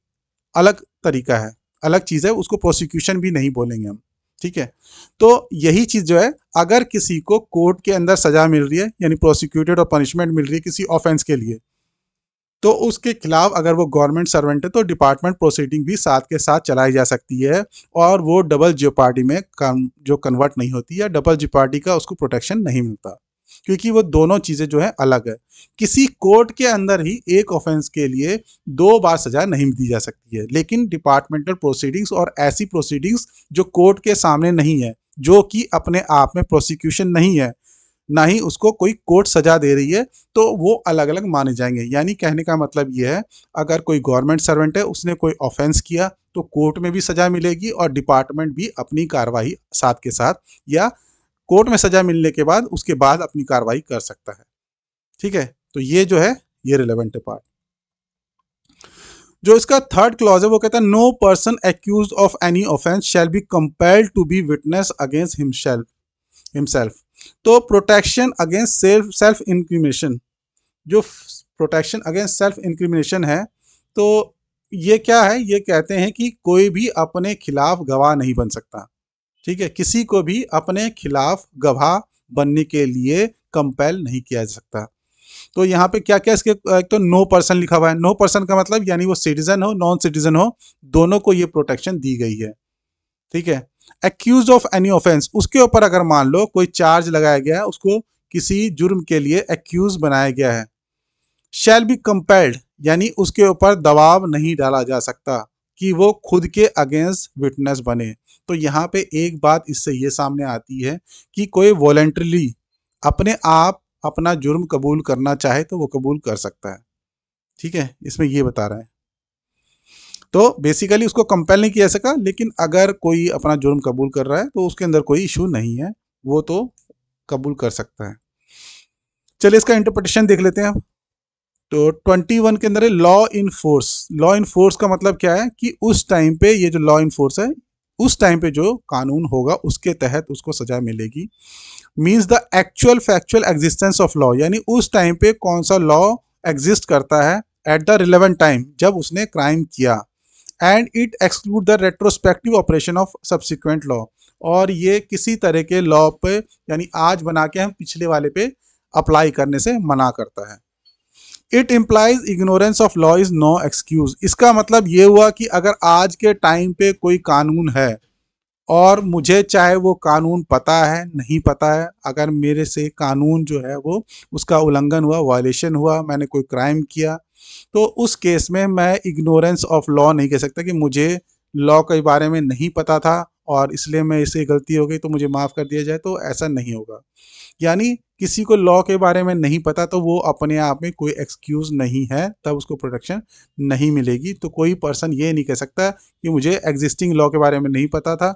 अलग तरीका है अलग चीज़ है उसको प्रोसिक्यूशन भी नहीं बोलेंगे हम ठीक है तो यही चीज़ जो है अगर किसी को कोर्ट के अंदर सज़ा मिल रही है यानी प्रोसिक्यूटेड और पनिशमेंट मिल रही है किसी ऑफेंस के लिए तो उसके खिलाफ अगर वो गवर्नमेंट सर्वेंट है तो डिपार्टमेंट प्रोसीडिंग भी साथ के साथ चलाई जा सकती है और वो डबल जियो पार्टी में जो कन्वर्ट नहीं होती या डबल जियो पार्टी का उसको प्रोटेक्शन नहीं मिलता क्योंकि वो दोनों चीज़ें जो है अलग है किसी कोर्ट के अंदर ही एक ऑफेंस के लिए दो बार सजा नहीं दी जा सकती है लेकिन डिपार्टमेंटल प्रोसीडिंग्स और ऐसी प्रोसीडिंग्स जो कोर्ट के सामने नहीं है जो कि अपने आप में प्रोसिक्यूशन नहीं है ना ही उसको कोई कोर्ट सजा दे रही है तो वो अलग अलग माने जाएंगे यानी कहने का मतलब ये है अगर कोई गवर्नमेंट सर्वेंट है उसने कोई ऑफेंस किया तो कोर्ट में भी सज़ा मिलेगी और डिपार्टमेंट भी अपनी कार्रवाई साथ के साथ या कोर्ट में सज़ा मिलने के बाद उसके बाद अपनी कार्रवाई कर सकता है ठीक है तो ये जो है ये रिलेवेंट है पार्ट जो इसका थर्ड क्लॉज है वो कहता है no person accuse of any offence shall be compelled to be witness against himself himself तो protection against self self incrimination जो प्रोटेक्शन अगेंस्ट सेल्फ इंक्रीमिनेशन है तो ये क्या है ये कहते हैं कि कोई भी अपने खिलाफ गवाह नहीं बन सकता ठीक है किसी को भी अपने खिलाफ गवाह बनने के लिए कंपेल नहीं किया जा सकता तो यहाँ पे क्या क्या इसके एक तो नो पर्सन लिखा हुआ है नो पर्सन का मतलब यानी वो सिटीजन हो नॉन सिटीजन हो दोनों को ये प्रोटेक्शन दी गई है ठीक है एक्यूज ऑफ एनी ऑफेंस उसके ऊपर अगर मान लो कोई चार्ज लगाया गया है उसको किसी जुर्म के लिए एक्यूज बनाया गया है शैल बी कंपेल्ड यानी उसके ऊपर दबाव नहीं डाला जा सकता कि वो खुद के अगेंस्ट विटनेस बने तो यहाँ पे एक बात इससे ये सामने आती है कि कोई वॉलेंट्रली अपने आप अपना जुर्म कबूल करना चाहे तो वो कबूल कर सकता है ठीक है इसमें ये बता रहे हैं तो बेसिकली उसको कंपेल नहीं किया सका लेकिन अगर कोई अपना जुर्म कबूल कर रहा है तो उसके अंदर कोई इशू नहीं है वो तो कबूल कर सकता है चलिए इसका इंटरप्रिटेशन देख लेते हैं तो 21 के अंदर law in force law in force का मतलब क्या है कि उस टाइम पे ये जो लॉ इन फोर्स है उस टाइम पे जो कानून होगा उसके तहत उसको सजा मिलेगी means the actual factual existence of law यानी उस टाइम पे कौन सा लॉ एग्जिस्ट करता है एट द रिलेवेंट टाइम जब उसने क्राइम किया and it exclude the retrospective operation of subsequent law और ये किसी तरह के लॉ पे यानी आज बना के हम पिछले वाले पे अप्लाई करने से मना करता है it implies ignorance of law is no excuse इसका मतलब ये हुआ कि अगर आज के टाइम पे कोई कानून है और मुझे चाहे वो कानून पता है नहीं पता है अगर मेरे से कानून जो है वो उसका उल्लंघन हुआ वायलेशन हुआ मैंने कोई क्राइम किया तो उस केस में मैं इग्नोरेंस ऑफ लॉ नहीं कह सकता कि मुझे लॉ के बारे में नहीं पता था और इसलिए मैं इसे गलती हो गई तो मुझे माफ़ कर दिया जाए तो ऐसा नहीं होगा यानी किसी को लॉ के बारे में नहीं पता तो वो अपने आप में कोई एक्सक्यूज़ नहीं है तब उसको प्रोटेक्शन नहीं मिलेगी तो कोई पर्सन ये नहीं कह सकता कि मुझे एग्जिस्टिंग लॉ के बारे में नहीं पता था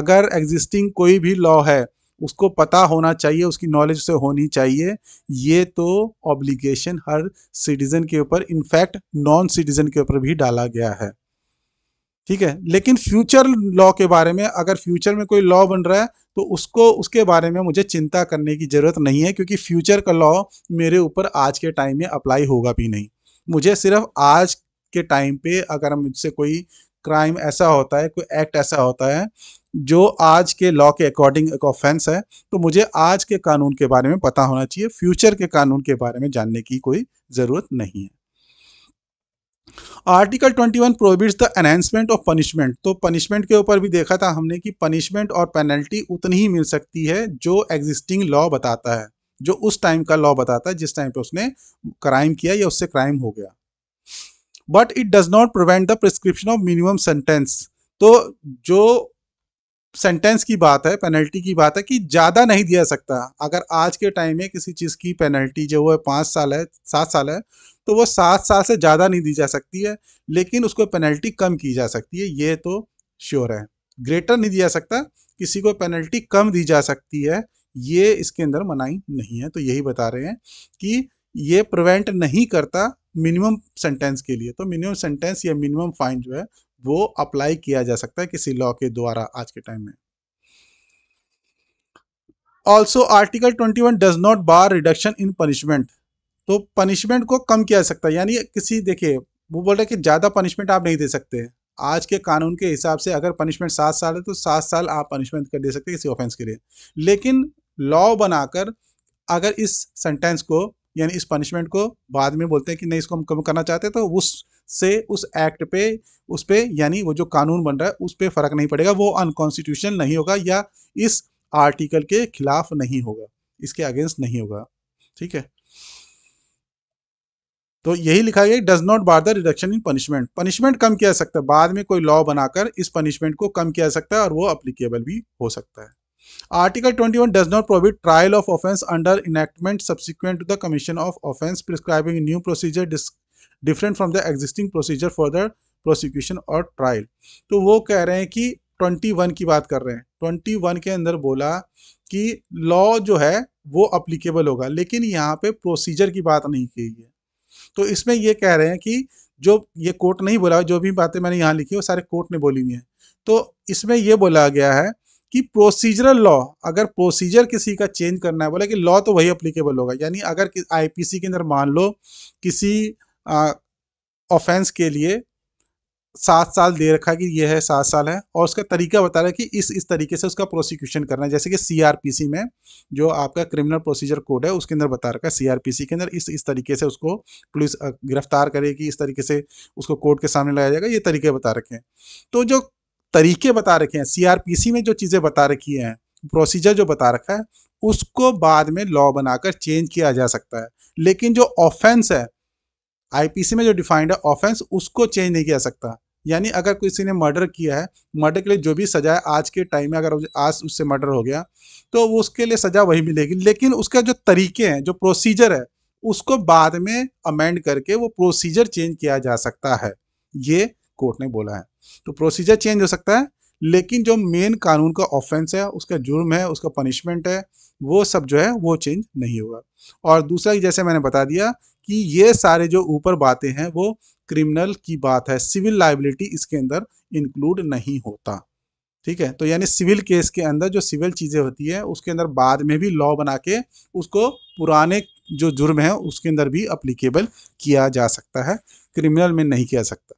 अगर एग्जिस्टिंग कोई भी लॉ है उसको पता होना चाहिए उसकी नॉलेज उसे होनी चाहिए ये तो ऑब्लिगेशन हर सिटीज़न के ऊपर इनफैक्ट नॉन सिटीज़न के ऊपर भी डाला गया है ठीक है लेकिन फ्यूचर लॉ के बारे में अगर फ्यूचर में कोई लॉ बन रहा है तो उसको उसके बारे में मुझे चिंता करने की ज़रूरत नहीं है क्योंकि फ्यूचर का लॉ मेरे ऊपर आज के टाइम में अप्लाई होगा भी नहीं मुझे सिर्फ आज के टाइम पे अगर मुझसे कोई क्राइम ऐसा होता है कोई एक्ट ऐसा होता है जो आज के लॉ के अकॉर्डिंग एक ऑफेंस है तो मुझे आज के कानून के बारे में पता होना चाहिए फ्यूचर के कानून के बारे में जानने की कोई ज़रूरत नहीं है article 21 prohibits the enhancement of punishment तो पनिशमेंट के ऊपर भी देखा था हमने कि पनिशमेंट और पेनल्टी उतनी ही मिल सकती है जो एग्जिस्टिंग लॉ बताता है जो उस टाइम का लॉ बताता है जिस टाइम पे उसने क्राइम किया या उससे क्राइम हो गया but it does not prevent the prescription of minimum sentence तो जो सेंटेंस की बात है पेनल्टी की बात है कि ज़्यादा नहीं दिया सकता अगर आज के टाइम में किसी चीज़ की पेनल्टी जो है पाँच साल है सात साल है तो वो सात साल से ज़्यादा नहीं दी जा सकती है लेकिन उसको पेनल्टी कम की जा सकती है ये तो श्योर है ग्रेटर नहीं दिया सकता किसी को पेनल्टी कम दी जा सकती है ये इसके अंदर मनाही नहीं है तो यही बता रहे हैं कि ये प्रिवेंट नहीं करता मिनिमम सेंटेंस के लिए तो मिनिमम सेंटेंस या मिनिमम फाइन जो है वो अप्लाई किया जा सकता है किसी लॉ के द्वारा आज के टाइम में also article 21 does not bar reduction in punishment तो पनिशमेंट को कम किया जा सकता है यानी किसी देखिए वो बोल रहे कि ज़्यादा पनिशमेंट आप नहीं दे सकते आज के कानून के हिसाब से अगर पनिशमेंट सात साल है तो सात साल आप पनिशमेंट कर दे सकते किसी ऑफेंस के लिए लेकिन लॉ बनाकर अगर इस सेंटेंस को यानी इस पनिशमेंट को बाद में बोलते हैं कि नहीं इसको हम कम करना चाहते तो उस से उस एक्ट पे उस पर यानी वो जो कानून बन रहा है उस पर फ़र्क नहीं पड़ेगा वो अनकॉन्स्टिट्यूशनल नहीं होगा या इस आर्टिकल के खिलाफ नहीं होगा इसके अगेंस्ट नहीं होगा ठीक है तो यही लिखा गया does not bar the reduction in punishment punishment कम किया जा सकता है बाद में कोई लॉ बनाकर इस पनिशमेंट को कम किया जा सकता है और वो अप्लीकेबल भी हो सकता है article 21 does not provide trial of offence under enactment subsequent to the commission of offence prescribing new procedure different from the existing procedure for the prosecution और ट्रायल तो वो कह रहे हैं कि 21 की बात कर रहे हैं 21 के अंदर बोला कि लॉ जो है वो अप्लीकेबल होगा लेकिन यहाँ पे प्रोसीजर की बात नहीं की गई है तो इसमें ये कह रहे हैं कि जो ये कोर्ट नहीं बोला जो भी बातें मैंने यहाँ लिखी वो सारे कोर्ट ने बोली हुई हैं तो इसमें ये बोला गया है कि प्रोसीजरल लॉ अगर प्रोसीजर किसी का चेंज करना है बोला कि लॉ तो वही अप्लीकेबल होगा यानी अगर सी के अंदर मान लो किसी ऑफेंस के लिए सात साल दे रखा है कि यह है सात साल है और उसका तरीका बता रहा है कि इस इस तरीके से उसका प्रोसिक्यूशन करना है जैसे कि सीआरपीसी में जो आपका क्रिमिनल प्रोसीजर कोड है उसके अंदर बता रखा है सीआरपीसी के अंदर इस इस तरीके से उसको पुलिस गिरफ्तार करेगी इस तरीके से उसको कोर्ट के सामने लाया जाएगा ये तरीके बता रखे हैं तो जो तरीके बता रखे हैं सी में जो चीज़ें बता रखी हैं प्रोसीजर जो बता रखा है उसको बाद में लॉ बनाकर चेंज किया जा सकता है लेकिन जो ऑफेंस है आईपीसी में जो डिफाइंड है ऑफेंस उसको चेंज नहीं किया सकता यानी अगर किसी ने मर्डर किया है मर्डर के लिए जो भी सजा है आज के टाइम में अगर आज उससे मर्डर हो गया तो वो उसके लिए सज़ा वही मिलेगी लेकिन उसका जो तरीके हैं जो प्रोसीजर है उसको बाद में अमेंड करके वो प्रोसीजर चेंज किया जा सकता है ये कोर्ट ने बोला है तो प्रोसीजर चेंज हो सकता है लेकिन जो मेन कानून का ऑफेंस है उसका जुर्म है उसका पनिशमेंट है वो सब जो है वो चेंज नहीं होगा और दूसरा जैसे मैंने बता दिया कि ये सारे जो ऊपर बातें हैं वो क्रिमिनल की बात है सिविल लाइबिलिटी इसके अंदर इंक्लूड नहीं होता ठीक है तो यानी सिविल केस के अंदर जो सिविल चीज़ें होती है उसके अंदर बाद में भी लॉ बना के उसको पुराने जो जुर्म है उसके अंदर भी अप्लीकेबल किया जा सकता है क्रिमिनल में नहीं किया सकता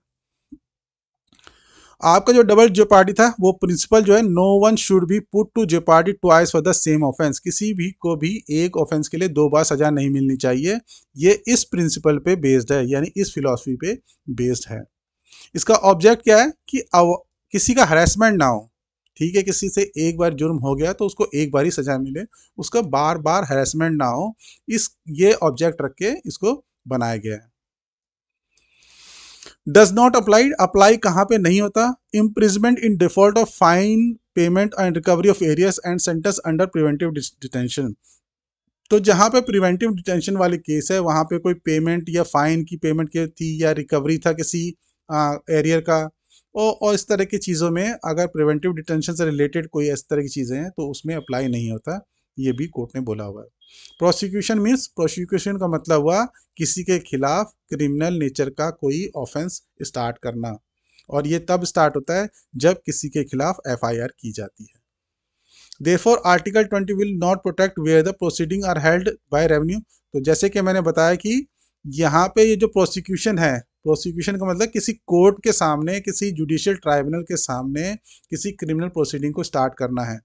आपका जो डबल जो पार्टी था वो प्रिंसिपल जो है no one should be put to jeopardy twice for the same offence किसी भी को भी एक ऑफेंस के लिए दो बार सजा नहीं मिलनी चाहिए ये इस प्रिंसिपल पे बेस्ड है यानी इस फिलोसफी पे बेस्ड है इसका ऑब्जेक्ट क्या है कि किसी का हरेसमेंट ना हो ठीक है किसी से एक बार जुर्म हो गया तो उसको एक बार ही सजा मिले उसका बार बार हरेसमेंट ना हो इस ये ऑब्जेक्ट रख के इसको बनाया गया है डज नॉट अप्लाई अप्लाई कहाँ पे नहीं होता imprisonment in default of fine payment and recovery of arrears and sentence under preventive detention तो जहाँ पे प्रिवेंटिव डिटेंशन वाले केस है वहाँ पे कोई पेमेंट या फाइन की पेमेंट की थी या रिकवरी था किसी एरियर का और, और इस तरह की चीज़ों में अगर प्रिवेंटिव डिटेंशन से रिलेटेड कोई इस तरह की चीज़ें हैं तो उसमें अप्लाई नहीं होता ये भी कोर्ट ने बोला हुआ है प्रोसिक्यूशन मीन्स प्रोसिक्यूशन का मतलब हुआ किसी के खिलाफ क्रिमिनल नेचर का कोई ऑफेंस स्टार्ट करना और ये तब स्टार्ट होता है जब किसी के खिलाफ एफआईआर की जाती है therefore article twenty will not protect where the proceeding are held by revenue तो जैसे कि मैंने बताया कि यहाँ पे ये जो प्रोसिक्यूशन है प्रोसिक्यूशन का मतलब किसी कोर्ट के सामने किसी जुडिशियल ट्राइब्यूनल के सामने किसी क्रिमिनल प्रोसीडिंग को स्टार्ट करना है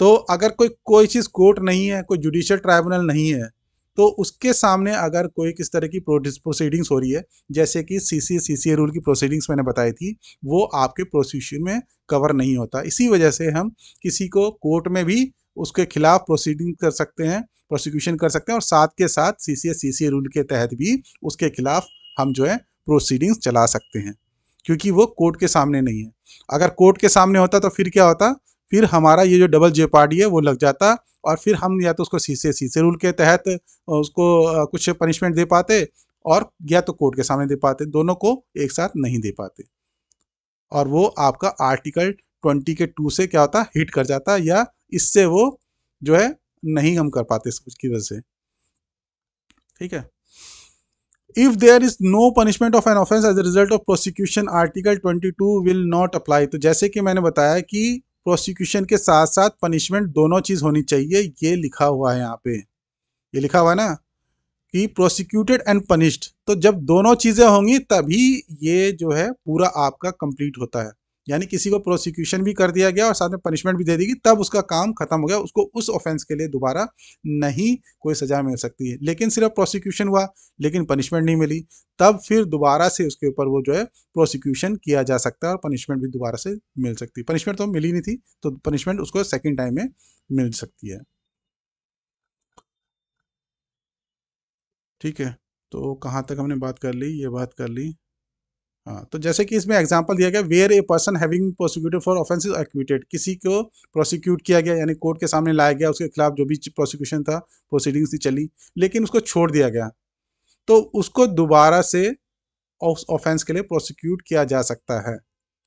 तो अगर कोई कोई चीज़ कोर्ट नहीं है कोई जुडिशल ट्राइब्यूनल नहीं है तो उसके सामने अगर कोई किस तरह की प्रोसीडिंग्स हो रही है जैसे कि सी सी सी सी रूल की प्रोसीडिंग्स मैंने बताई थी वो आपके प्रोसीड्यूशन में कवर नहीं होता इसी वजह से हम किसी को कोर्ट में भी उसके खिलाफ प्रोसीडिंग कर सकते हैं प्रोसिक्यूशन कर सकते हैं और साथ के साथ सी सी सी सी रूल के तहत भी उसके खिलाफ हम जो है प्रोसीडिंग्स चला सकते हैं क्योंकि वो कोर्ट के सामने नहीं है अगर कोर्ट के सामने होता तो फिर क्या होता फिर हमारा ये जो डबल जे पार्टी है वो लग जाता और फिर हम या तो उसको सीसे सीसे रूल के तहत उसको कुछ पनिशमेंट दे पाते और या तो कोर्ट के सामने दे पाते दोनों को एक साथ नहीं दे पाते और वो आपका आर्टिकल ट्वेंटी के टू से क्या होता हिट कर जाता या इससे वो जो है नहीं हम कर पाते उसकी वजह से ठीक है if there is no punishment of an offence as result of prosecution article two will not apply तो जैसे कि मैंने बताया कि प्रोसिक्यूशन के साथ साथ पनिशमेंट दोनों चीज़ होनी चाहिए ये लिखा हुआ है यहाँ पे ये लिखा हुआ है ना कि प्रोसिक्यूटेड एंड पनिश्ड तो जब दोनों चीज़ें होंगी तभी ये जो है पूरा आपका कंप्लीट होता है यानी किसी को प्रोसिक्यूशन भी कर दिया गया और साथ में पनिशमेंट भी दे दी गई तब उसका काम खत्म हो गया उसको उस ऑफेंस के लिए दोबारा नहीं कोई सज़ा मिल सकती है लेकिन सिर्फ प्रोसिक्यूशन हुआ लेकिन पनिशमेंट नहीं मिली तब फिर दोबारा से उसके ऊपर वो जो है प्रोसिक्यूशन किया जा सकता है और पनिशमेंट भी दोबारा से मिल सकती है पनिशमेंट तो मिली नहीं थी तो पनिशमेंट उसको सेकेंड टाइम में मिल सकती है ठीक है तो कहाँ तक हमने बात कर ली ये बात कर ली हाँ, तो जैसे कि इसमें एग्जांपल दिया गया where a person having prosecuted for is acquitted किसी को प्रोसिक्यूट किया गया यानी कोर्ट के सामने लाया गया उसके खिलाफ जो भी प्रोसिक्यूशन था प्रोसीडिंग्स थी चली लेकिन उसको छोड़ दिया गया तो उसको दोबारा से उस ऑफेंस के लिए प्रोसिक्यूट किया जा सकता है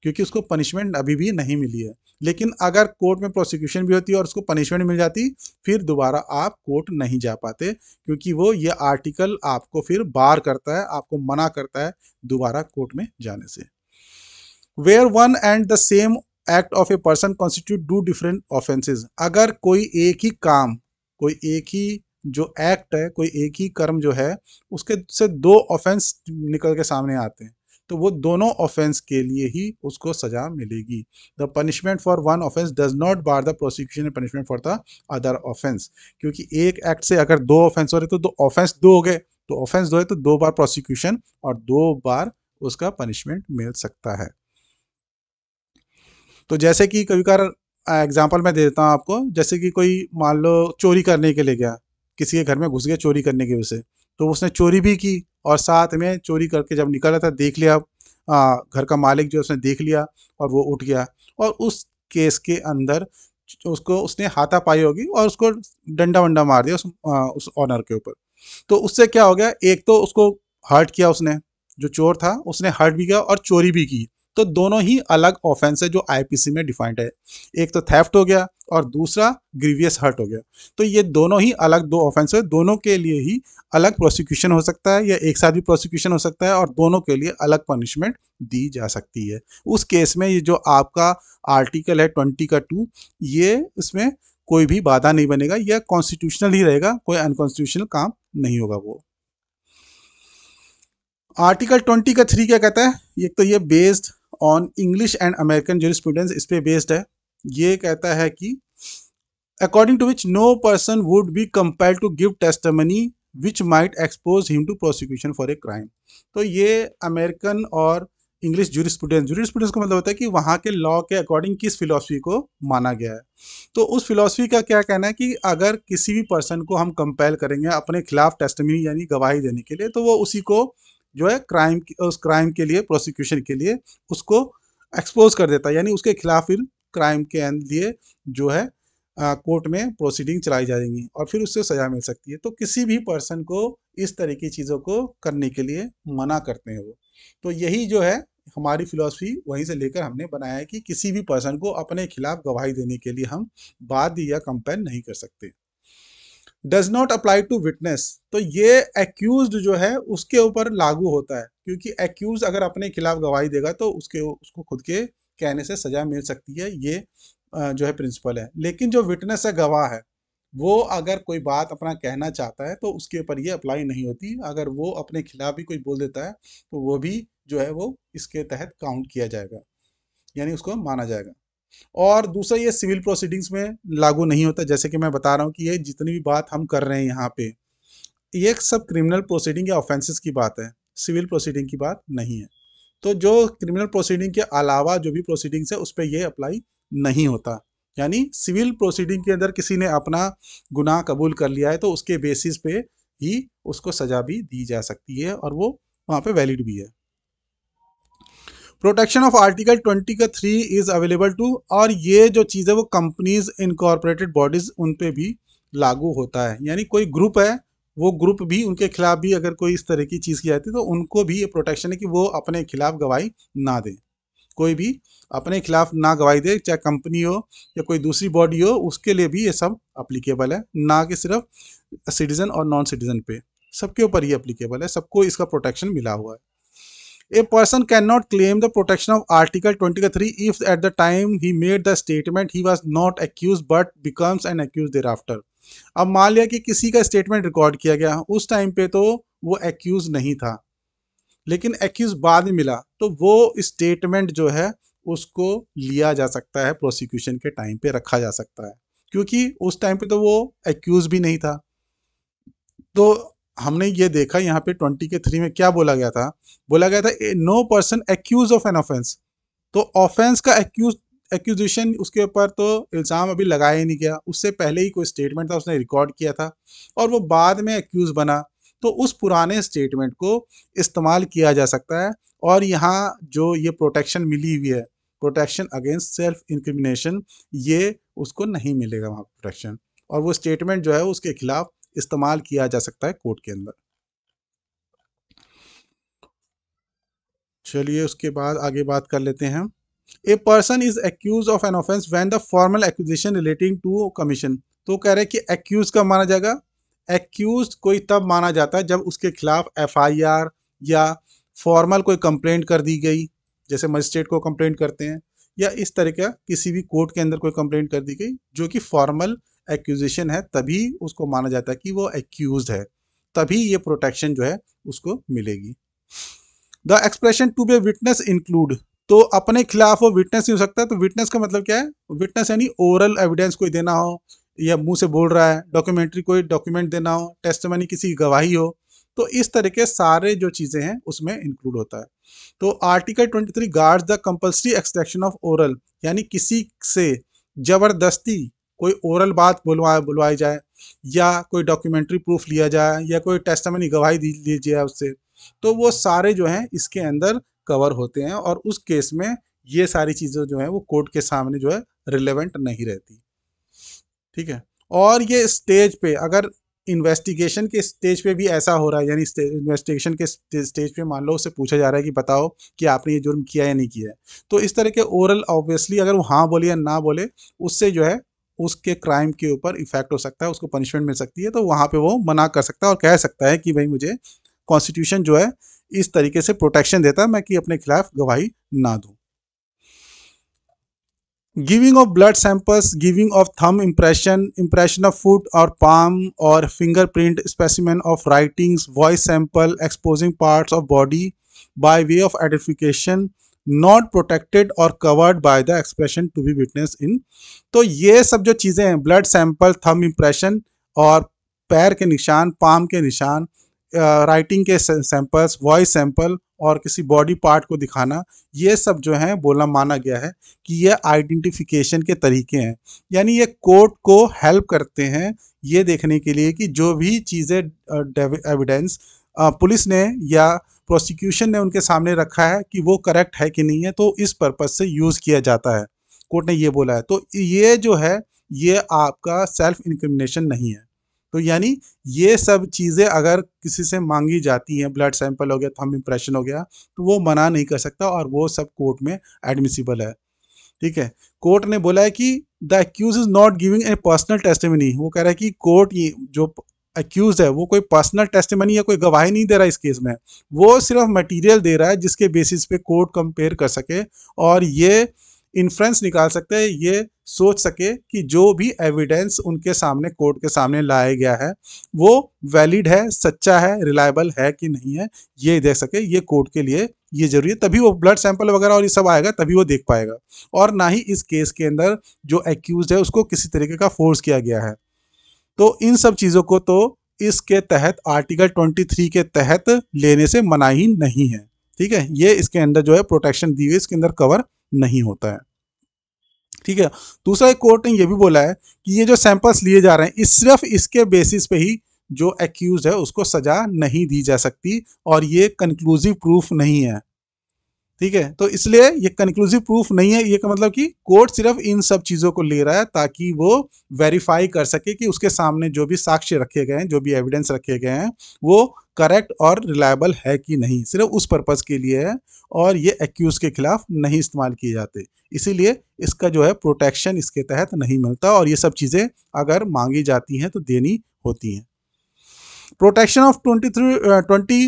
क्योंकि उसको पनिशमेंट अभी भी नहीं मिली है लेकिन अगर कोर्ट में प्रोसिक्यूशन भी होती और उसको पनिशमेंट मिल जाती फिर दोबारा आप कोर्ट नहीं जा पाते क्योंकि वो ये आर्टिकल आपको फिर बार करता है आपको मना करता है दोबारा कोर्ट में जाने से where one and the same act of a person constitute two different offences अगर कोई एक ही काम कोई एक ही जो एक्ट है कोई एक ही कर्म जो है उसके से दो ऑफेंस निकल के सामने आते हैं तो वो दोनों ऑफेंस के लिए ही उसको सज़ा मिलेगी the punishment for one offence does not bar the prosecution punishment for the other offence क्योंकि एक एक्ट से अगर दो ऑफेंस हो रहे तो दो ऑफेंस दो हो गए तो ऑफेंस दो है तो दो बार प्रोसिक्यूशन और दो बार उसका पनिशमेंट मिल सकता है तो जैसे कि कभी कार एग्जाम्पल मैं दे देता हूँ आपको जैसे कि कोई मान लो चोरी करने के लिए गया किसी के घर में घुस गया चोरी करने की वजह से तो उसने चोरी भी की और साथ में चोरी करके जब निकल रहा था देख लिया आ, घर का मालिक जो उसने देख लिया और वो उठ गया और उस केस के अंदर उसको उसने हाथापाई होगी और उसको डंडा वंडा मार दिया उस, आ, उस ऑनर के ऊपर तो उससे क्या हो गया एक तो उसको हर्ट किया उसने जो चोर था उसने हर्ट भी किया और चोरी भी की तो दोनों ही अलग ऑफेंस है जो आईपीसी में डिफाइंड है एक तो थेफ्ट हो गया और दूसरा ग्रीवियस हर्ट हो गया तो ये दोनों ही अलग दो ऑफेंस हुए दोनों के लिए ही अलग प्रोसिक्यूशन हो सकता है या एक साथ भी प्रोसिक्यूशन हो सकता है और दोनों के लिए अलग पनिशमेंट दी जा सकती है उस केस में ये जो आपका आर्टिकल है ट्वेंटी का टू ये इसमें कोई भी बाधा नहीं बनेगा यह कॉन्स्टिट्यूशनल ही रहेगा कोई अनकॉन्स्टिट्यूशनल काम नहीं होगा वो आर्टिकल ट्वेंटी का थ्री क्या कहता है एक तो ये based on English and American जो इस पे बेस्ड है ये कहता है कि according to which no person would be compelled to give testimony which might expose him to prosecution for a crime तो ये अमेरिकन और इंग्लिश जूरिस्प्रूडेंस जूरिस्प्रूडेंस का मतलब होता है कि वहाँ के लॉ के अकॉर्डिंग किस फिलोसफी को माना गया है तो उस फिलासफी का क्या कहना है कि अगर किसी भी पर्सन को हम कंपेल करेंगे अपने खिलाफ टेस्टमनी यानी गवाही देने के लिए तो वो उसी को जो है क्राइम उस क्राइम के लिए प्रोसिक्यूशन के लिए उसको एक्सपोज कर देता है यानी उसके खिलाफ फिर क्राइम के लिए जो है कोर्ट में प्रोसीडिंग चलाई जाएंगी और फिर उससे सज़ा मिल सकती है तो किसी भी पर्सन को इस तरह की चीज़ों को करने के लिए मना करते हैं वो तो यही जो है हमारी फिलॉसफी वहीं से लेकर हमने बनाया है कि किसी भी पर्सन को अपने खिलाफ गवाही देने के लिए हम बाध्य या कंपेन नहीं कर सकते does not apply to witness तो ये एक्यूज जो है उसके ऊपर लागू होता है क्योंकि एक्यूज अगर अपने खिलाफ गवाही देगा तो उसके उसको खुद के कहने से सज़ा मिल सकती है ये जो है प्रिंसिपल है लेकिन जो विटनेस है गवाह है वो अगर कोई बात अपना कहना चाहता है तो उसके ऊपर ये अप्लाई नहीं होती अगर वो अपने खिलाफ भी कोई बोल देता है तो वो भी जो है वो इसके तहत काउंट किया जाएगा यानी उसको माना जाएगा और दूसरा ये सिविल प्रोसीडिंग्स में लागू नहीं होता जैसे कि मैं बता रहा हूँ कि ये जितनी भी बात हम कर रहे हैं यहाँ पे ये सब क्रिमिनल प्रोसीडिंग या ऑफेंसेस की बात है सिविल प्रोसीडिंग की बात नहीं है तो जो क्रिमिनल प्रोसीडिंग के अलावा जो भी प्रोसीडिंग्स है उस पर यह अप्लाई नहीं होता यानी सिविल प्रोसीडिंग के अंदर किसी ने अपना गुनाह कबूल कर लिया है तो उसके बेसिस पे ही उसको सज़ा भी दी जा सकती है और वो वहाँ पे वैलिड भी है प्रोटेक्शन ऑफ आर्टिकल ट्वेंटी का थ्री इज़ अवेलेबल टू और ये जो चीज़ है वो कंपनीज इनकॉर्पोरेटेड बॉडीज़ उन पर भी लागू होता है यानी कोई ग्रुप है वो ग्रुप भी उनके खिलाफ भी अगर कोई इस तरह की चीज़ की जाती है तो उनको भी ये प्रोटेक्शन है कि वो अपने खिलाफ गवाही ना दें कोई भी अपने खिलाफ ना गवाही दे चाहे कंपनी हो या कोई दूसरी बॉडी हो उसके लिए भी ये सब अप्लीकेबल है ना कि सिर्फ सिटीज़न और नॉन सिटीज़न पे सबके ऊपर ही अप्लीकेबल है सबको इसका प्रोटेक्शन मिला हुआ है a person can not claim the protection of article twenty three if at the time he made the statement he was not accuse but becomes an accuse there after अब मान लिया कि किसी का स्टेटमेंट रिकॉर्ड किया गया उस time पे तो वो एक्यूज नहीं था लेकिन एक्यूज बाद में मिला तो वो स्टेटमेंट जो है उसको लिया जा सकता है प्रोसिक्यूशन के टाइम पे रखा जा सकता है क्योंकि उस टाइम पे तो वो एक्यूज भी नहीं था तो हमने ये देखा यहाँ पे ट्वेंटी के थ्री में क्या बोला गया था बोला गया था no person accuse of an offence तो ऑफेंस का एक्यूज एक्यूजेशन उसके ऊपर तो इल्ज़ाम अभी लगाया ही नहीं गया उससे पहले ही कोई स्टेटमेंट था उसने रिकॉर्ड किया था और वो बाद में एक्यूज़ बना तो उस पुराने स्टेटमेंट को इस्तेमाल किया जा सकता है और यहाँ जो ये प्रोटेक्शन मिली हुई है प्रोटेक्शन अगेंस्ट सेल्फ इंक्रिमिनेशन ये उसको नहीं मिलेगा वहाँ प्रोटेक्शन और वो स्टेटमेंट जो है उसके खिलाफ इस्तेमाल किया जा सकता है कोर्ट के अंदर चलिए उसके बाद आगे बात कर लेते हैं a person is accuse of an offence when the formal accusation relating to commission तो कह रहे हैं कि एक्यूज कब माना जाएगा एक्यूज कोई तब माना जाता है जब उसके खिलाफ एफआईआर या फॉर्मल कोई कंप्लेंट कर दी गई जैसे मजिस्ट्रेट को कंप्लेंट करते हैं या इस तरह का किसी भी कोर्ट के अंदर कोई कंप्लेंट कर दी गई जो कि फॉर्मल एक्यूजेशन है तभी उसको माना जाता है कि वो एक्यूज है तभी ये प्रोटेक्शन जो है उसको मिलेगी the expression to be witness include तो अपने खिलाफ वो विटनेस नहीं हो सकता तो विटनेस का मतलब क्या है विटनेस यानी ओरल एविडेंस कोई देना हो या मुंह से बोल रहा है डॉक्यूमेंट्री कोई डॉक्यूमेंट देना हो टेस्टमनी किसी गवाही हो तो इस तरह के सारे जो चीज़ें हैं उसमें इंक्लूड होता है तो article 23 guards the compulsory extraction of oral यानी किसी से जबरदस्ती कोई ओरल बात बुलवा बुलवाई जाए या कोई डॉक्यूमेंट्री प्रूफ लिया जाए या कोई टेस्टमनी गवाही लीजिए जाए उससे तो वो सारे जो हैं इसके अंदर कवर होते हैं और उस केस में ये सारी चीज़ें जो हैं वो कोर्ट के सामने जो है रिलेवेंट नहीं रहती ठीक है और ये स्टेज पे अगर इन्वेस्टिगेशन के स्टेज पे भी ऐसा हो रहा है यानी इन्वेस्टिगेशन के स्टेज पे मान लो उससे पूछा जा रहा है कि बताओ कि आपने ये जुर्म किया या नहीं किया है तो इस तरह के ओरल ऑब्वियसली अगर वो हाँ बोले या ना बोले उससे जो है उसके क्राइम के ऊपर इफेक्ट हो सकता है उसको पनिशमेंट मिल सकती है तो वहाँ पे वो मना कर सकता है और कह सकता है कि भाई मुझे कॉन्स्टिट्यूशन जो है इस तरीके से प्रोटेक्शन देता है मैं कि अपने खिलाफ गवाही ना दूँ giving of blood samples giving of thumb impression impression of foot और पाम और finger print specimen of writings voice sample exposing parts of body by way of identification not protected और covered by the expression to be witness in तो ये सब जो चीज़ें हैं blood sample thumb impression और पैर के निशान पाम के निशान राइटिंग के सैंपल्स वॉइस सैंपल और किसी बॉडी पार्ट को दिखाना ये सब जो है बोला माना गया है कि ये आइडेंटिफिकेशन के तरीके हैं यानी ये कोर्ट को हेल्प करते हैं ये देखने के लिए कि जो भी चीज़ें एविडेंस पुलिस ने या प्रोसिक्यूशन ने उनके सामने रखा है कि वो करेक्ट है कि नहीं है तो इस पर्पज़ से यूज़ किया जाता है कोर्ट ने ये बोला है तो ये जो है ये आपका सेल्फ इंक्रिमिनेशन नहीं है तो यानी ये सब चीज़ें अगर किसी से मांगी जाती हैं ब्लड सैंपल हो गया थम इम्प्रेशन हो गया तो वो मना नहीं कर सकता और वो सब कोर्ट में एडमिसिबल है ठीक है कोर्ट ने बोला है कि the accused is not giving a personal testimony वो कह रहा है कि कोर्ट ये जो एक्यूज है वो कोई पर्सनल टेस्टमनी या कोई गवाही नहीं दे रहा इस केस में वो सिर्फ मटेरियल दे रहा है जिसके बेसिस पे कोर्ट कंपेयर कर सके और ये इन्फ्रेंस निकाल सकते हैं ये सोच सके कि जो भी एविडेंस उनके सामने कोर्ट के सामने लाया गया है वो वैलिड है सच्चा है रिलायबल है कि नहीं है ये देख सके ये कोर्ट के लिए ये जरूरी है तभी वो ब्लड सैंपल वगैरह और ये सब आएगा तभी वो देख पाएगा और ना ही इस केस के अंदर जो एक्यूज है उसको किसी तरीके का फोर्स किया गया है तो इन सब चीज़ों को तो इसके तहत आर्टिकल 23 के तहत लेने से मनाही नहीं है ठीक है ये इसके अंदर जो है प्रोटेक्शन दी हुई इसके अंदर कवर नहीं होता है ठीक है दूसरा एक कोर्ट ने यह भी बोला है कि ये जो सैंपल्स लिए जा रहे हैं इस सिर्फ इसके बेसिस पे ही जो एक्यूज है उसको सजा नहीं दी जा सकती और ये कंक्लूसिव प्रूफ नहीं है ठीक है तो इसलिए ये कंक्लूसिव प्रूफ नहीं है ये का मतलब कि कोर्ट सिर्फ इन सब चीज़ों को ले रहा है ताकि वो वेरीफाई कर सके कि उसके सामने जो भी साक्ष्य रखे गए हैं जो भी एविडेंस रखे गए हैं वो करेक्ट और रिलायबल है कि नहीं सिर्फ उस पर्पज के लिए है और ये एक्यूज़ के खिलाफ नहीं इस्तेमाल किए जाते इसीलिए इसका जो है प्रोटेक्शन इसके तहत नहीं मिलता और ये सब चीज़ें अगर मांगी जाती हैं तो देनी होती हैं protection of twenty three twenty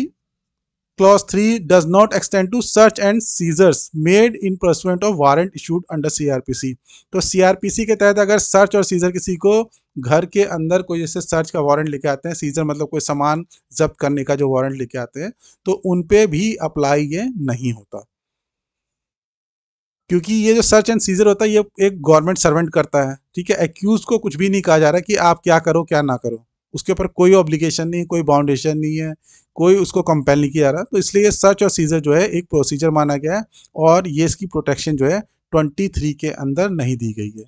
Clause 3 does not extend to search and seizures made in pursuant of warrant issued under CRPC. तो CRPC के तहत अगर सर्च और सीजर किसी को घर के अंदर कोई जैसे सर्च का वारंट लेके आते हैं सीजर मतलब कोई सामान जब्त करने का जो वारंट लेके आते हैं तो उन पे भी अप्लाई ये नहीं होता क्योंकि ये जो सर्च एंड सीजर होता है ये एक गवर्नमेंट सर्वेंट करता है ठीक है एक्यूज को कुछ भी नहीं कहा जा रहा कि आप क्या करो क्या ना करो उसके ऊपर कोई ऑब्लिगेशन नहीं कोई बाउंडेशन नहीं है कोई उसको कंपेल नहीं किया जा रहा तो इसलिए ये सर्च और सीजर जो है एक प्रोसीजर माना गया है और ये इसकी प्रोटेक्शन जो है 23 के अंदर नहीं दी गई है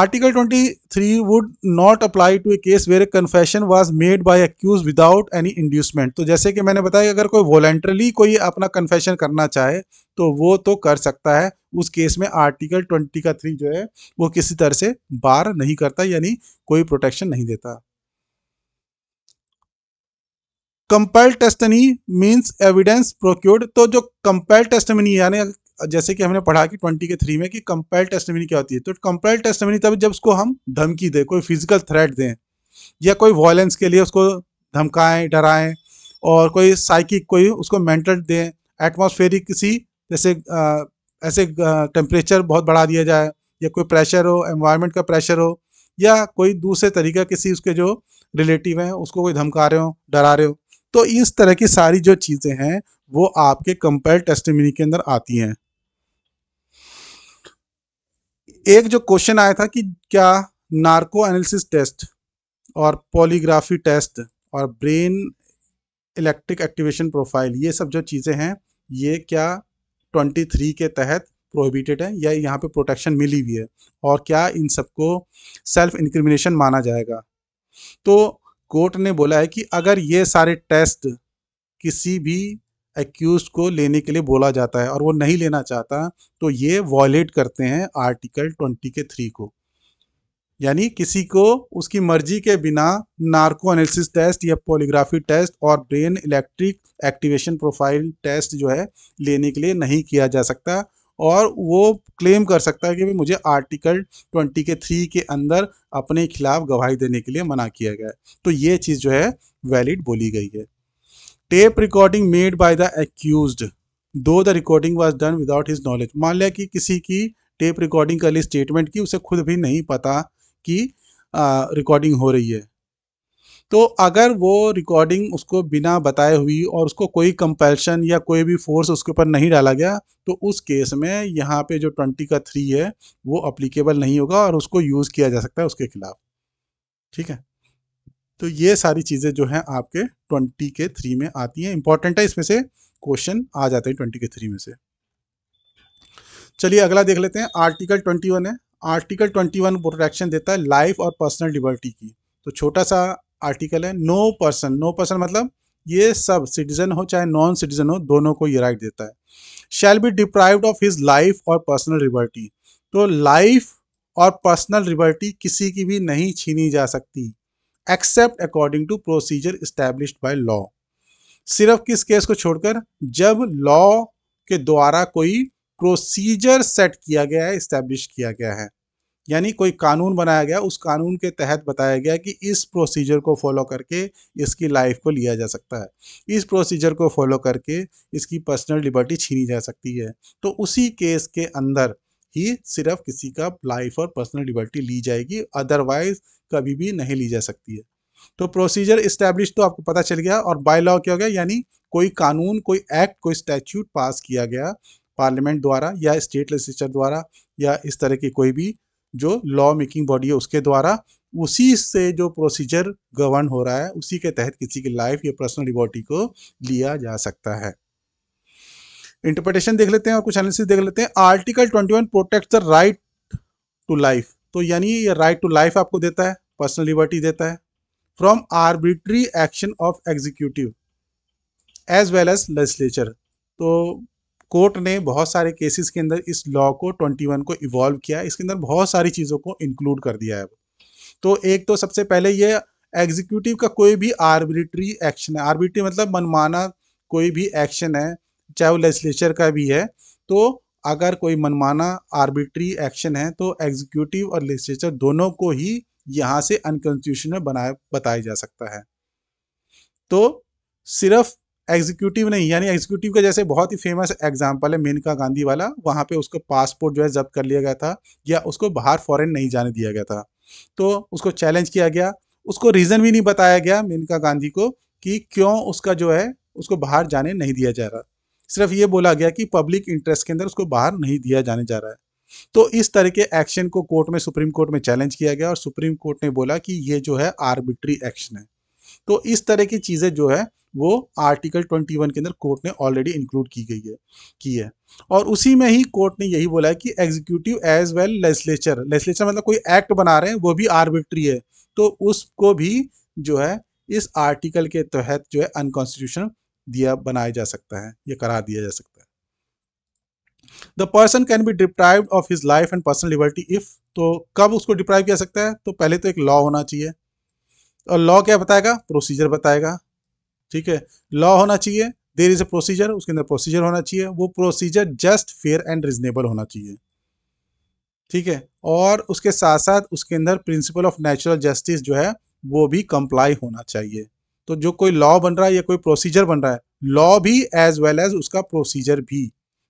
article 23 would not apply to a case where a confession was made by accused without any inducement तो जैसे कि मैंने बताया अगर कोई वॉलेंट्रली कोई अपना कन्फेशन करना चाहे तो वो तो कर सकता है उस केस में आर्टिकल 20 का थ्री जो है वो किसी तरह से बार नहीं करता यानी कोई प्रोटेक्शन नहीं देता compel testimony means evidence procured तो जो कंपेल टेस्टमनी यानी जैसे कि हमने पढ़ा कि ट्वेंटी के थ्री में कि कंपेल टेस्टमनी क्या होती है तो कंपेल टेस्टमनी तब जब उसको हम धमकी दें कोई फिजिकल थ्रेट दें या कोई वॉयलेंस के लिए उसको धमकाएं डराएं और कोई साइकिक कोई उसको मेंटल दें एटमोसफेरिक किसी जैसे आ, ऐसे टेम्परेचर बहुत बढ़ा दिया जाए या कोई प्रेशर हो एनवायरमेंट का प्रेशर हो या कोई दूसरे तरीका किसी उसके जो रिलेटिव हैं उसको कोई धमका रहे हो डरा रहे हो तो इस तरह की सारी जो चीज़ें हैं वो आपके कंपेयर टेस्टमिनी के अंदर आती हैं एक जो क्वेश्चन आया था कि क्या नार्को एनालिसिस टेस्ट और पॉलीग्राफी टेस्ट और ब्रेन इलेक्ट्रिक एक्टिवेशन प्रोफाइल ये सब जो चीज़ें हैं ये क्या 23 के तहत प्रोहिबिटेड है या यहाँ पे प्रोटेक्शन मिली हुई है और क्या इन सबको सेल्फ इंक्रिमिनेशन माना जाएगा तो कोर्ट ने बोला है कि अगर ये सारे टेस्ट किसी भी एक्यूज को लेने के लिए बोला जाता है और वो नहीं लेना चाहता तो ये वॉयलेट करते हैं आर्टिकल ट्वेंटी के थ्री को यानी किसी को उसकी मर्जी के बिना नार्को एनालिसिस टेस्ट या पोलिग्राफी टेस्ट और brain electric activation profile test जो है लेने के लिए नहीं किया जा सकता और वो क्लेम कर सकता है कि मुझे आर्टिकल ट्वेंटी के थ्री के अंदर अपने खिलाफ गवाही देने के लिए मना किया गया है तो ये चीज़ जो है वैलिड बोली गई है tape recording made by the accused though the recording was done without his knowledge मान लिया कि किसी की टेप रिकॉर्डिंग कर ली स्टेटमेंट की उसे खुद भी नहीं पता कि रिकॉर्डिंग हो रही है तो अगर वो रिकॉर्डिंग उसको बिना बताए हुई और उसको कोई कंपल्शन या कोई भी फोर्स उसके ऊपर नहीं डाला गया तो उस केस में यहाँ पे जो ट्वेंटी का थ्री है वो अप्लीकेबल नहीं होगा और उसको यूज़ किया जा सकता है उसके खिलाफ ठीक है तो ये सारी चीज़ें जो हैं आपके ट्वेंटी के थ्री में आती हैं इंपॉर्टेंट है इसमें से क्वेश्चन आ जाते हैं ट्वेंटी के थ्री में से चलिए अगला देख लेते हैं आर्टिकल ट्वेंटी वन है आर्टिकल ट्वेंटी वन प्रोटेक्शन देता है लाइफ और पर्सनल लिबर्टी की तो छोटा सा आर्टिकल है नो पर्सन नो पर्सन मतलब ये सब सिटीजन हो चाहे नॉन सिटीजन हो दोनों को ये राइट देता है shall be deprived of his life और पर्सनल लिबर्टी तो लाइफ और पर्सनल लिबर्टी किसी की भी नहीं छीनी जा सकती except according to procedure establish by law सिर्फ किस केस को छोड़कर जब लॉ के द्वारा कोई प्रोसीजर सेट किया गया है इस्टेब्लिश किया गया है यानी कोई कानून बनाया गया उस कानून के तहत बताया गया कि इस प्रोसीजर को फॉलो करके इसकी लाइफ को लिया जा सकता है इस प्रोसीजर को फॉलो करके इसकी पर्सनल लिबर्टी छीनी जा सकती है तो उसी केस के अंदर ही सिर्फ किसी का लाइफ और पर्सनल लिबर्टी ली जाएगी अदरवाइज कभी भी नहीं ली जा सकती है तो प्रोसीजर इस्टेब्लिश तो आपको पता चल गया और बाय लॉ क्या हो गया यानी कोई कानून कोई एक्ट कोई स्टैच्यूट पास किया गया पार्लियामेंट द्वारा या स्टेट लेजिस्लेचर द्वारा या इस तरह की कोई भी जो लॉ मेकिंग बॉडी है उसके द्वारा उसी से जो प्रोसीजर गवर्न हो रहा है उसी के तहत किसी की लाइफ या पर्सनल लिबर्टी को लिया जा सकता है इंटरप्रिटेशन देख लेते हैं और कुछ एनालिसिस देख लेते हैं article 21 protect the right to life तो यानी ये राइट टू लाइफ आपको देता है पर्सनल लिबर्टी देता है from arbitrary action of executive as well as legislature तो कोर्ट ने बहुत सारे केसेस के अंदर इस लॉ को 21 को इवॉल्व किया इसके अंदर बहुत सारी चीज़ों को इंक्लूड कर दिया है तो एक तो सबसे पहले ये एग्जीक्यूटिव का कोई भी आर्बिट्री एक्शन है आर्बिट्री मतलब मनमाना कोई भी एक्शन है चाहे वो लेजिस्लेचर का भी है तो अगर कोई मनमाना आर्बिट्री एक्शन है तो एग्जीक्यूटिव और लेजिस्लेचर दोनों को ही यहाँ से अनकॉन्स्टिट्यूशनल बनाया बताया जा सकता है तो सिर्फ एग्जीक्यूटिव नहीं यानी एग्जीक्यूटिव का जैसे बहुत ही फेमस एग्जाम्पल है मेनका गांधी वाला वहाँ पे उसको पासपोर्ट जो है जब्त कर लिया गया था या उसको बाहर फॉरेन नहीं जाने दिया गया था तो उसको चैलेंज किया गया उसको रीज़न भी नहीं बताया गया मेनका गांधी को कि क्यों उसका जो है उसको बाहर जाने नहीं दिया जा रहा सिर्फ ये बोला गया कि पब्लिक इंटरेस्ट के अंदर उसको बाहर नहीं दिया जाने जा रहा है तो इस तरह के एक्शन को कोर्ट में सुप्रीम कोर्ट में चैलेंज किया गया और सुप्रीम कोर्ट ने बोला कि ये जो है आर्बिट्री एक्शन है तो इस तरह की चीज़ें जो है वो आर्टिकल 21 के अंदर कोर्ट ने ऑलरेडी इंक्लूड की गई है की है और उसी में ही कोर्ट ने यही बोला है कि executive as well legislature legislature मतलब कोई एक्ट बना रहे हैं वो भी आर्बिट्री है तो उसको भी जो है इस आर्टिकल के तहत जो है अनकॉन्स्टिट्यूशन दिया बनाया जा सकता है या करार दिया जा सकता है the person can be deprive of his life and personal liberty if तो कब उसको डिप्राइव किया सकता है तो पहले तो एक लॉ होना चाहिए और लॉ क्या बताएगा प्रोसीजर बताएगा ठीक है लॉ होना चाहिए देर इज़ अ प्रोसीजर उसके अंदर प्रोसीजर होना चाहिए वो procedure just fair and reasonable होना चाहिए ठीक है और उसके साथ साथ उसके अंदर प्रिंसिपल ऑफ नेचुरल जस्टिस जो है वो भी कंप्लाई होना चाहिए तो जो कोई लॉ बन रहा है या कोई प्रोसीजर बन रहा है लॉ भी एज वेल एज उसका प्रोसीजर भी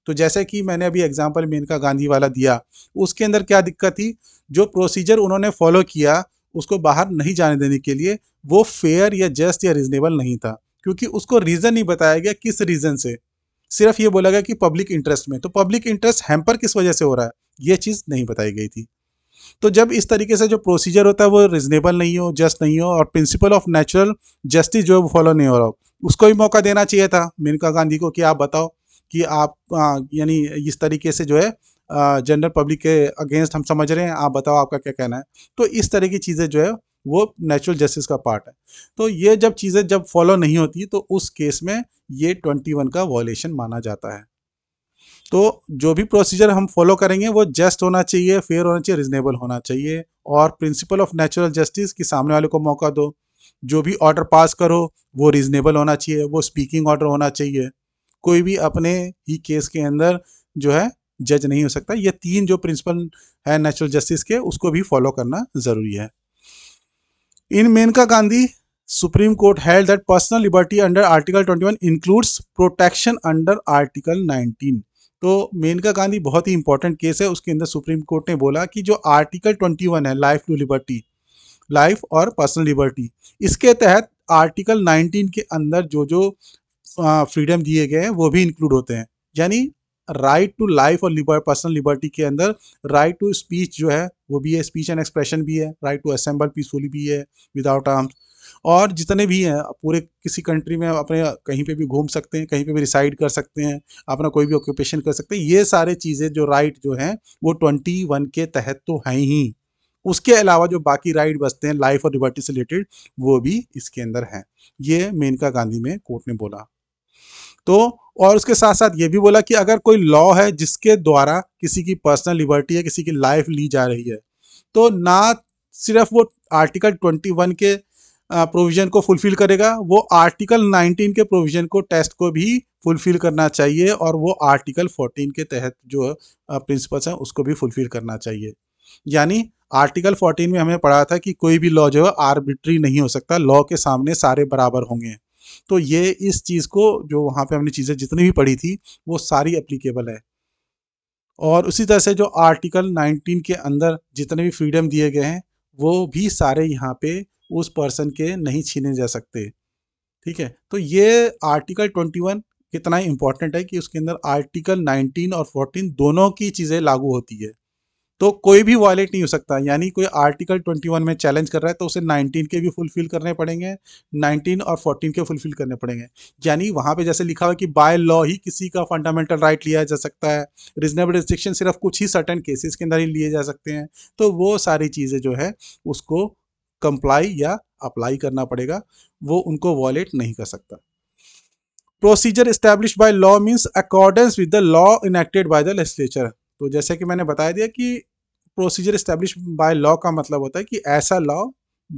तो जैसे कि मैंने अभी एग्जाम्पल मेनका गांधी वाला दिया उसके अंदर क्या दिक्कत थी जो प्रोसीजर उन्होंने फॉलो किया उसको बाहर नहीं जाने देने के लिए वो फेयर या जस्ट या रिजनेबल नहीं था क्योंकि उसको रीज़न नहीं बताया गया किस रीज़न से सिर्फ ये बोला गया कि पब्लिक इंटरेस्ट में तो पब्लिक इंटरेस्ट हैम्पर किस वजह से हो रहा है ये चीज़ नहीं बताई गई थी तो जब इस तरीके से जो प्रोसीजर होता है वो रिजनेबल नहीं हो जस्ट नहीं हो और प्रिंसिपल ऑफ नेचुरल जस्टिस जो है वो फॉलो नहीं हो रहा हो उसको भी मौका देना चाहिए था मेनका गांधी को कि आप बताओ कि आप यानी इस तरीके से जो है जनरल पब्लिक के अगेंस्ट हम समझ रहे हैं आप बताओ आपका क्या कहना है तो इस तरह की चीज़ें जो है वो नेचुरल जस्टिस का पार्ट है तो ये जब चीज़ें जब फॉलो नहीं होती तो उस केस में ये ट्वेंटी वन का वॉलेशन माना जाता है तो जो भी प्रोसीजर हम फॉलो करेंगे वो जस्ट होना चाहिए फेयर होना चाहिए रिजनेबल होना चाहिए और प्रिंसिपल ऑफ नेचुरल जस्टिस कि सामने वाले को मौका दो जो भी ऑर्डर पास करो वो रिजनेबल होना चाहिए वो स्पीकिंग ऑर्डर होना चाहिए कोई भी अपने ही केस के अंदर जो है जज नहीं हो सकता ये तीन जो प्रिंसिपल है नेचुरल जस्टिस के उसको भी फॉलो करना ज़रूरी है in Maneka Gandhi supreme court held that personal liberty under article 21 includes protection under article 19. तो मेनका गांधी बहुत ही इंपॉर्टेंट केस है उसके अंदर सुप्रीम कोर्ट ने बोला कि जो आर्टिकल 21 है लाइफ टू लिबर्टी लाइफ और पर्सनल लिबर्टी इसके तहत आर्टिकल 19 के अंदर जो जो फ्रीडम दिए गए हैं वो भी इंक्लूड होते हैं यानी राइट टू लाइफ और लिबर, पर्सनल लिबर्टी के अंदर राइट टू स्पीच जो है वो भी है स्पीच एंड एक्सप्रेशन भी है राइट टू असेंबल पीसफुली भी है विदाउट आर्म्स और जितने भी हैं पूरे किसी कंट्री में अपने कहीं पे भी घूम सकते हैं कहीं पे भी रिसाइड कर सकते हैं अपना कोई भी ऑक्यूपेशन कर सकते हैं ये सारे चीज़ें जो राइट जो हैं वो ट्वेंटी वन के तहत तो हैं ही उसके अलावा जो बाकी राइट बचते हैं लाइफ और लिबर्टी से रिलेटेड वो भी इसके अंदर हैं ये मेनका गांधी में कोर्ट ने बोला तो और उसके साथ साथ ये भी बोला कि अगर कोई लॉ है जिसके द्वारा किसी की पर्सनल लिबर्टी या किसी की लाइफ ली जा रही है तो ना सिर्फ वो आर्टिकल 21 के प्रोविज़न को फुलफ़िल करेगा वो आर्टिकल 19 के प्रोविज़न को टेस्ट को भी फुलफ़िल करना चाहिए और वो आर्टिकल 14 के तहत जो प्रिंसिपल्स हैं उसको भी फुलफ़िल करना चाहिए यानी आर्टिकल 14 में हमें पढ़ा था कि कोई भी लॉ जो है आर्बिट्री नहीं हो सकता लॉ के सामने सारे बराबर होंगे तो ये इस चीज़ को जो वहाँ पे हमने चीज़ें जितनी भी पढ़ी थी वो सारी एप्लीकेबल है और उसी तरह से जो आर्टिकल 19 के अंदर जितने भी फ्रीडम दिए गए हैं वो भी सारे यहाँ पे उस पर्सन के नहीं छीने जा सकते ठीक है तो ये आर्टिकल 21 कितना इम्पॉर्टेंट है कि उसके अंदर आर्टिकल 19 और 14 दोनों की चीज़ें लागू होती है तो कोई भी वॉलेट नहीं हो सकता यानी कोई आर्टिकल 21 में चैलेंज कर रहा है तो उसे 19 के भी फुलफिल करने पड़ेंगे 19 और 14 के फुलफिल करने पड़ेंगे यानी वहाँ पे जैसे लिखा हुआ कि बाय लॉ ही किसी का फंडामेंटल राइट लिया जा सकता है रिजनेबल रिस्ट्रिक्शन सिर्फ कुछ ही सर्टन केसेस के अंदर ही लिए जा सकते हैं तो वो सारी चीज़ें जो है उसको कंप्लाई या अप्लाई करना पड़ेगा वो उनको वॉलेट नहीं कर सकता procedure establish by law means accordance with the law enacted by the legislature तो जैसे कि मैंने बताया दिया कि प्रोसीजर इस्टेब्लिश बाय लॉ का मतलब होता है कि ऐसा लॉ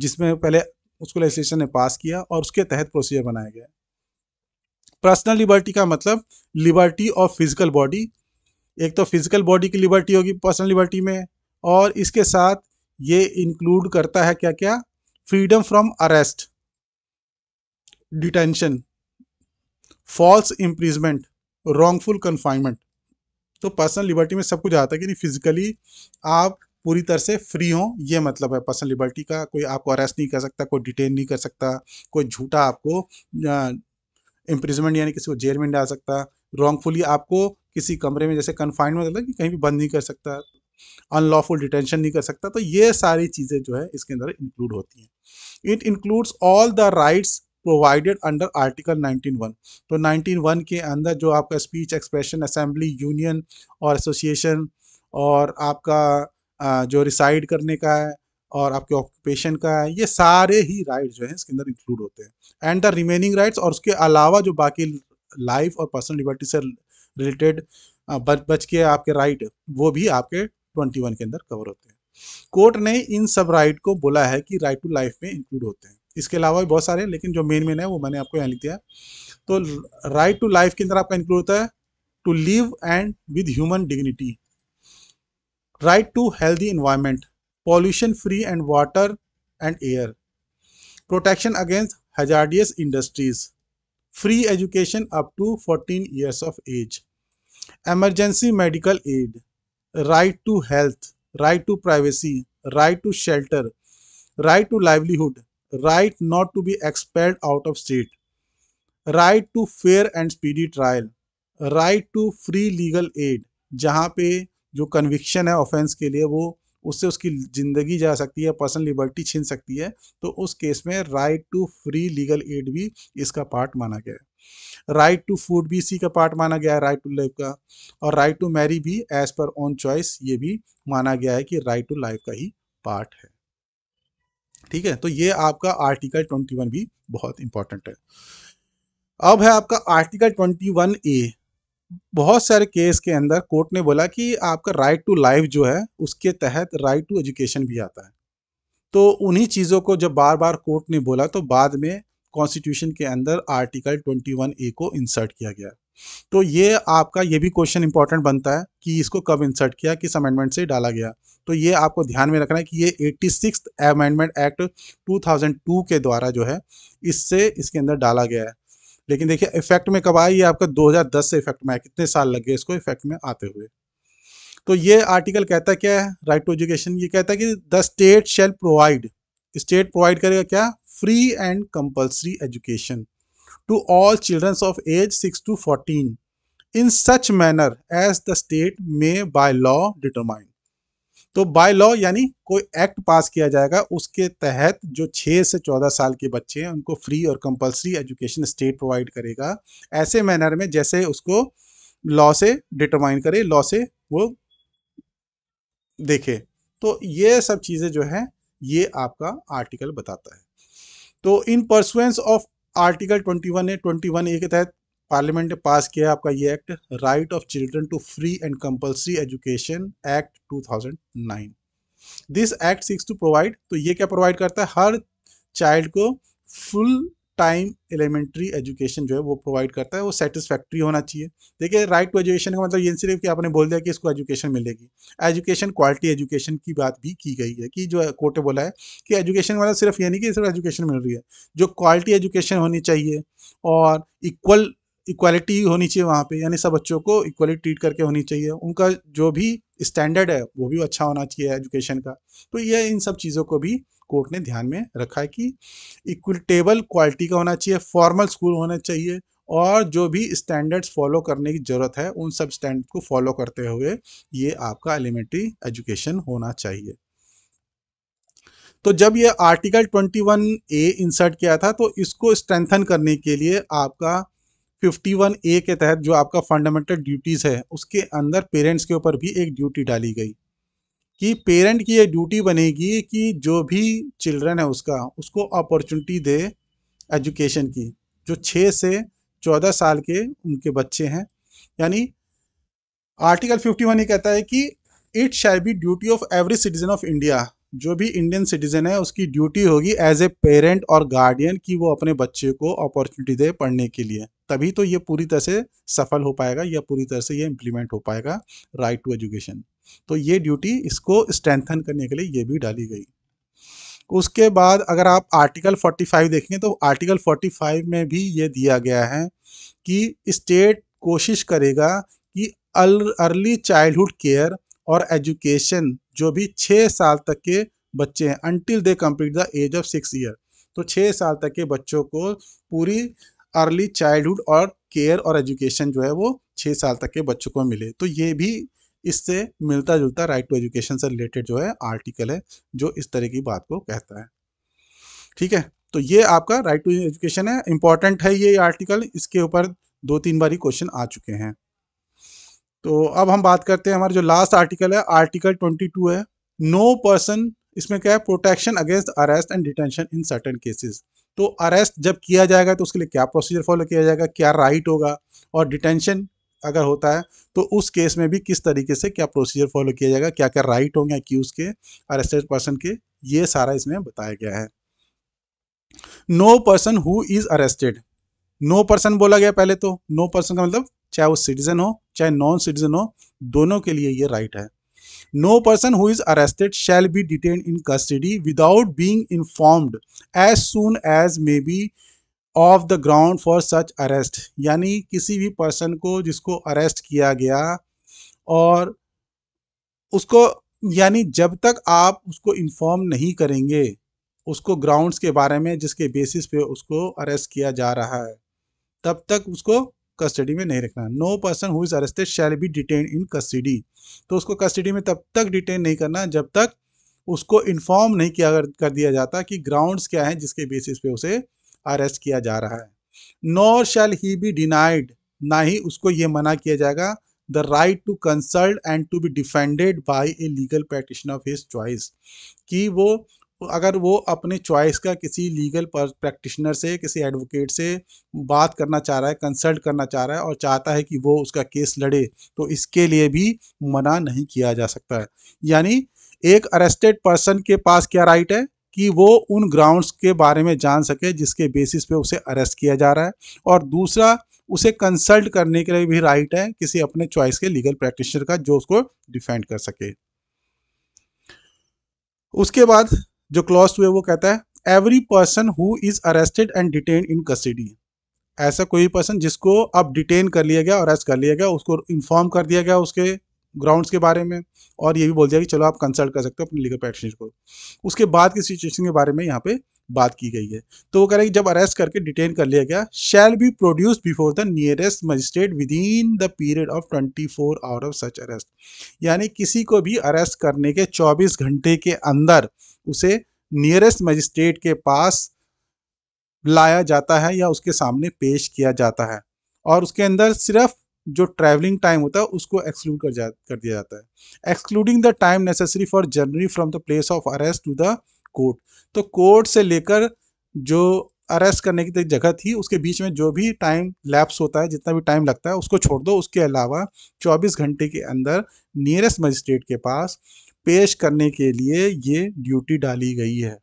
जिसमें पहले उसको लेजिस्लेशन ने पास किया और उसके तहत प्रोसीजर बनाया गया पर्सनल लिबर्टी का मतलब लिबर्टी ऑफ फिजिकल बॉडी एक तो फिजिकल बॉडी की लिबर्टी होगी पर्सनल लिबर्टी में और इसके साथ ये इंक्लूड करता है क्या क्या freedom from arrest detention false imprisonment wrongful confinement तो पर्सनल लिबर्टी में सब कुछ आता है कि नहीं फिजिकली आप पूरी तरह से फ्री हो ये मतलब है पर्सनल लिबर्टी का कोई आपको अरेस्ट नहीं कर सकता कोई डिटेन नहीं कर सकता कोई झूठा आपको इम्प्रिजमेंट यानी किसी को जेल में डाल सकता रॉन्गफुली आपको किसी कमरे में जैसे में मतलब कि कहीं भी बंद नहीं कर सकता अनलॉफुल डिटेंशन नहीं कर सकता तो ये सारी चीज़ें जो है इसके अंदर इंक्लूड होती हैं it includes all the rights provided under article 19.1 तो 19.1 के अंदर जो आपका स्पीच एक्सप्रेशन असेंबली यूनियन और एसोसिएशन और आपका जो रिसाइड करने का है और आपके ऑक्यूपेशन का है ये सारे ही राइट्स जो हैं इसके अंदर इंक्लूड होते हैं एंड द रिमेनिंग राइट्स और उसके अलावा जो बाकी लाइफ और पर्सनल लिबर्टी से रिलेटेड बच बच के आपके राइट वो भी आपके 21 के अंदर कवर होते हैं कोर्ट ने इन सब राइट को बोला है कि राइट टू लाइफ में इंक्लूड होते हैं इसके अलावा भी बहुत सारे लेकिन जो मेन मेन है वो मैंने आपको यहाँ लिख दिया है तो राइट टू लाइफ के अंदर आपका इंक्लूड होता है to live and with human dignity right to healthy environment pollution free and water and air protection against hazardous industries free education up to fourteen years of age emergency medical aid right to health right to privacy right to shelter right to livelihood right not to be expelled out of state, right to fair and speedy trial, right to free legal aid, जहाँ पे जो conviction है offence के लिए वो उससे उसकी ज़िंदगी जा सकती है पर्सनल लिबर्टी छीन सकती है तो उस केस में right to free legal aid भी इसका पार्ट माना गया है राइट टू फूड भी इसी का पार्ट माना गया है राइट टू लाइफ का और राइट टू मैरी भी एज पर ओन चॉइस ये भी माना गया है कि राइट टू लाइफ का ही पार्ट है ठीक है तो ये आपका आर्टिकल ट्वेंटी वन भी बहुत इंपॉर्टेंट है अब है आपका आर्टिकल ट्वेंटी वन ए बहुत सारे केस के अंदर कोर्ट ने बोला कि आपका राइट टू लाइफ जो है उसके तहत राइट टू एजुकेशन भी आता है तो उन्हीं चीज़ों को जब बार बार कोर्ट ने बोला तो बाद में कॉन्स्टिट्यूशन के अंदर आर्टिकल 21 ए को इंसर्ट किया गया तो ये आपका ये भी क्वेश्चन इंपॉर्टेंट बनता है कि इसको कब इंसर्ट किया किस अमेंडमेंट से डाला गया तो ये आपको ध्यान में रखना है कि ये एट्टी सिक्स अमेंडमेंट एक्ट 2002 के द्वारा जो है इससे इसके अंदर डाला गया है लेकिन देखिए इफेक्ट में कब आया ये आपका 2010 से इफेक्ट में आया कितने साल लग गए इसको इफेक्ट में आते हुए तो ये आर्टिकल कहता क्या है राइट टू एजुकेशन ये कहता है कि the state shall provide state provide करेगा क्या free and compulsory education to all children of age six to fourteen in such manner as the state may by law determine तो by law यानी कोई act पास किया जाएगा उसके तहत जो छः से चौदह साल के बच्चे हैं उनको फ्री और कंपलसरी एजुकेशन स्टेट प्रोवाइड करेगा ऐसे मैनर में जैसे उसको लॉ से डिटरमाइन करे लॉ से वो देखे तो ये सब चीज़ें जो है ये आपका आर्टिकल बताता है तो इन परसुएंस ऑफ आर्टिकल 21 है 21 ए के तहत पार्लियामेंट ने पास किया है आपका ये act right of children to free and compulsory education act 2009 this act seeks to provide तो ये क्या प्रोवाइड करता है हर चाइल्ड को फुल टाइम एलिमेंट्री एजुकेशन जो है वो प्रोवाइड करता है वो सेटिस्फैक्ट्री होना चाहिए देखिए राइट टू एजुकेशन का मतलब ये सिर्फ कि आपने बोल दिया कि इसको एजुकेशन मिलेगी एजुकेशन क्वालिटी एजुकेशन की बात भी की गई है कि जो कोर्ट बोला है कि एजुकेशन वाला सिर्फ ये नहीं कि सिर्फ एजुकेशन मिल रही है जो क्वालिटी एजुकेशन होनी चाहिए और इक्वल इक्वालिटी होनी चाहिए वहाँ पे यानी सब बच्चों को इक्वली ट्रीट करके होनी चाहिए उनका जो भी स्टैंडर्ड है वो भी अच्छा होना चाहिए एजुकेशन का तो यह इन सब चीज़ों को भी कोर्ट ने ध्यान में रखा है कि इक्विटेबल क्वालिटी का होना चाहिए फॉर्मल स्कूल होना चाहिए और जो भी स्टैंडर्ड्स फॉलो करने की ज़रूरत है उन सब स्टैंडर्ड को फॉलो करते हुए ये आपका एलिमेंट्री एजुकेशन होना चाहिए तो जब ये आर्टिकल 21 ए इंसर्ट किया था तो इसको स्ट्रेंथन करने के लिए आपका 51 ए के तहत जो आपका फंडामेंटल ड्यूटीज़ है उसके अंदर पेरेंट्स के ऊपर भी एक ड्यूटी डाली गई कि पेरेंट की ये ड्यूटी बनेगी कि जो भी चिल्ड्रन है उसका उसको अपॉर्चुनिटी दे एजुकेशन की जो छः से चौदह साल के उनके बच्चे हैं यानी आर्टिकल फिफ्टी वन ये कहता है कि it shall be duty of every citizen of India जो भी इंडियन सिटीजन है उसकी ड्यूटी होगी एज ए पेरेंट और गार्डियन कि वो अपने बच्चे को अपॉर्चुनिटी दे पढ़ने के लिए तभी तो ये पूरी तरह से सफल हो पाएगा या पूरी तरह से ये इम्प्लीमेंट हो पाएगा राइट टू एजुकेशन तो ये ड्यूटी इसको स्ट्रेंथन करने के लिए ये भी डाली गई उसके बाद अगर आप आर्टिकल 45 देखेंगे तो आर्टिकल 45 में भी ये दिया गया है कि स्टेट कोशिश करेगा कि अर्ली चाइल्डहुड केयर और एजुकेशन जो भी छः साल तक के बच्चे हैं until they complete the age of six year तो छः साल तक के बच्चों को पूरी अर्ली चाइल्डहुड और केयर और एजुकेशन जो है वो छः साल तक के बच्चों को मिले तो ये भी इससे मिलता जुलता राइट टू एजुकेशन से रिलेटेड जो है आर्टिकल है जो इस तरह की बात को कहता है ठीक है तो ये आपका राइट टू एजुकेशन है इंपॉर्टेंट है ये आर्टिकल इसके ऊपर दो तीन ही क्वेश्चन आ चुके हैं तो अब हम बात करते हैं हमारे जो लास्ट आर्टिकल है आर्टिकल ट्वेंटी टू है नो पर्सन इसमें क्या है protection against arrest and detention in certain cases तो अरेस्ट जब किया जाएगा तो उसके लिए क्या प्रोसीजर फॉलो किया जाएगा क्या राइट होगा और डिटेंशन अगर होता है तो उस केस में भी किस तरीके से क्या प्रोसीजर फॉलो किया जाएगा क्या क्या राइट होंगे अक्यूज़ के अरेस्टेड पर्सन के ये सारा इसमें बताया गया है no person who is arrested no person बोला गया पहले तो नो पर्सन का मतलब चाहे वो सिटीजन हो चाहे नॉन सिटीजन हो दोनों के लिए ये राइट है no person who is arrested shall be detain in custody without being informed as soon as may be of the ground for such arrest यानी किसी भी पर्सन को जिसको अरेस्ट किया गया और उसको यानी जब तक आप उसको इन्फॉर्म नहीं करेंगे उसको ग्राउंड्स के बारे में जिसके बेसिस पे उसको अरेस्ट किया जा रहा है तब तक उसको कस्टडी में नहीं रखना no person who is arrested shall be detain in custody तो उसको कस्टडी में तब तक डिटेन नहीं करना जब तक उसको इन्फॉर्म नहीं किया कर दिया जाता कि ग्राउंड्स क्या हैं जिसके बेसिस पे उसे अरेस्ट किया जा रहा है nor shall he be denied ना ही उसको ये मना किया जाएगा the right to consult and to be defended by a legal practitioner of his choice कि वो अगर वो अपने चॉइस का किसी लीगल प्रैक्टिशनर से किसी एडवोकेट से बात करना चाह रहा है कंसल्ट करना चाह रहा है और चाहता है कि वो उसका केस लड़े तो इसके लिए भी मना नहीं किया जा सकता है यानी एक अरेस्टेड पर्सन के पास क्या राइट है कि वो उन ग्राउंड्स के बारे में जान सके जिसके बेसिस पे उसे अरेस्ट किया जा रहा है और दूसरा उसे कंसल्ट करने के लिए भी राइट है किसी अपने चॉइस के लीगल प्रैक्टिशनर का जो उसको डिफेंड कर सके उसके बाद जो क्लॉज टू है वो कहता है every person who is arrested and detain in custody ऐसा कोई पर्सन जिसको अब डिटेन कर लिया गया अरेस्ट कर लिया गया उसको इन्फॉर्म कर दिया गया उसके ग्राउंड्स के बारे में और ये भी बोल दिया कि चलो आप कंसल्ट कर सकते हो अपने लीगल प्रैक्टिशनर को उसके बाद की सिचुएशन के बारे में यहाँ पे बात की गई है तो वो कह रहे हैं कि जब अरेस्ट करके डिटेन कर लिया गया shall be produce before the nearest magistrate within the period of 24 four hour of such arrest यानी किसी को भी अरेस्ट करने के 24 घंटे के अंदर उसे नियरेस्ट मजिस्ट्रेट के पास लाया जाता है या उसके सामने पेश किया जाता है और उसके अंदर सिर्फ जो ट्रैवलिंग टाइम होता है उसको एक्सक्लूड कर जा कर दिया जाता है excluding the time necessary for journey from the place of arrest to the court तो कोर्ट से लेकर जो अरेस्ट करने की जगह थी उसके बीच में जो भी टाइम लैप्स होता है जितना भी टाइम लगता है उसको छोड़ दो उसके अलावा 24 घंटे के अंदर नियरेस्ट मजिस्ट्रेट के पास पेश करने के लिए ये ड्यूटी डाली गई है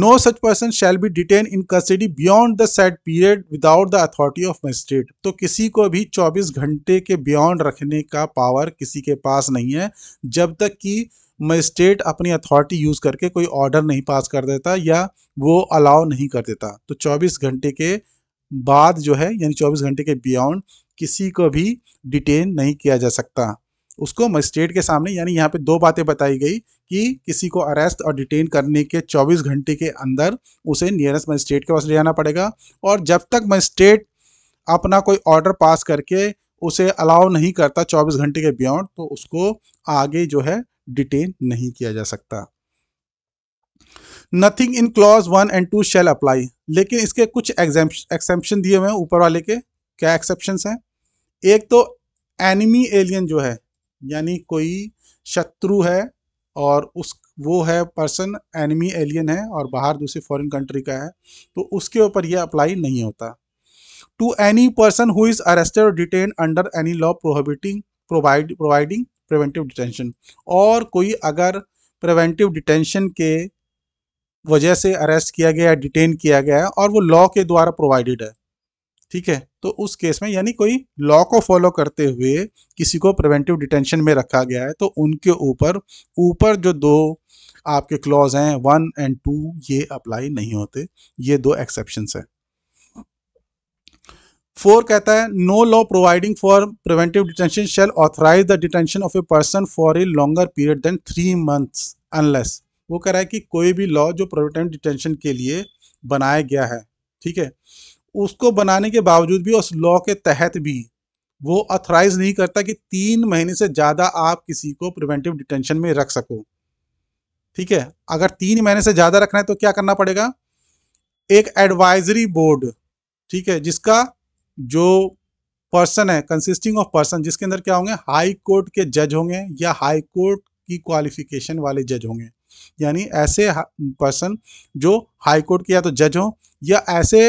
no such person shall be detain in custody beyond the said period without the authority of magistrate तो किसी को भी 24 घंटे के बियॉन्ड रखने का पावर किसी के पास नहीं है जब तक कि मजिस्ट्रेट अपनी अथॉरिटी यूज़ करके कोई ऑर्डर नहीं पास कर देता या वो अलाउ नहीं कर देता तो 24 घंटे के बाद जो है यानी 24 घंटे के बियॉन्ड किसी को भी डिटेन नहीं किया जा सकता उसको मजिस्ट्रेट के सामने यानी यहाँ पे दो बातें बताई गई कि किसी को अरेस्ट और डिटेन करने के 24 घंटे के अंदर उसे नियरेस्ट मजिस्ट्रेट के पास ले जाना पड़ेगा और जब तक मजिस्ट्रेट अपना कोई ऑर्डर पास करके उसे अलाउ नहीं करता 24 घंटे के बियॉन्ड तो उसको आगे जो है डिटेन नहीं किया जा सकता nothing in clause one and two shall apply लेकिन इसके कुछ एक्सेप्शन दिए हुए हैं ऊपर वाले के क्या एक्सेप्शन हैं एक तो एनिमी एलियन जो है यानी कोई शत्रु है और उस वो है पर्सन एनिमी एलियन है और बाहर दूसरी फॉरेन कंट्री का है तो उसके ऊपर यह अप्लाई नहीं होता to any person who is arrested और detain under any law prohibiting provide providing preventive detention और कोई अगर प्रिवेंटिव डिटेंशन के वजह से अरेस्ट किया गया डिटेन किया गया है और वो लॉ के द्वारा प्रोवाइडेड है ठीक है तो उस केस में यानी कोई लॉ को फॉलो करते हुए किसी को प्रिवेंटिव डिटेंशन में रखा गया है तो उनके ऊपर ऊपर जो दो आपके क्लॉज हैं वन एंड टू ये अप्लाई नहीं होते ये दो एक्सेप्शन हैं फोर कहता है no law providing for preventive detention shall authorise the detention of a person for a longer period than three months unless वो कह रहा है कि कोई भी लॉ जो प्रिवेंटिव डिटेंशन के लिए बनाया गया है ठीक है उसको बनाने के बावजूद भी उस लॉ के तहत भी वो अथराइज नहीं करता कि तीन महीने से ज़्यादा आप किसी को प्रिवेंटिव डिटेंशन में रख सको ठीक है अगर तीन महीने से ज़्यादा रखना है तो क्या करना पड़ेगा एक एडवाइजरी बोर्ड ठीक है जिसका जो पर्सन है कंसिस्टिंग ऑफ पर्सन जिसके अंदर क्या होंगे हाई कोर्ट के जज होंगे या हाई कोर्ट की क्वालिफिकेशन वाले जज होंगे यानी ऐसे पर्सन जो हाई कोर्ट के या तो जज हों या ऐसे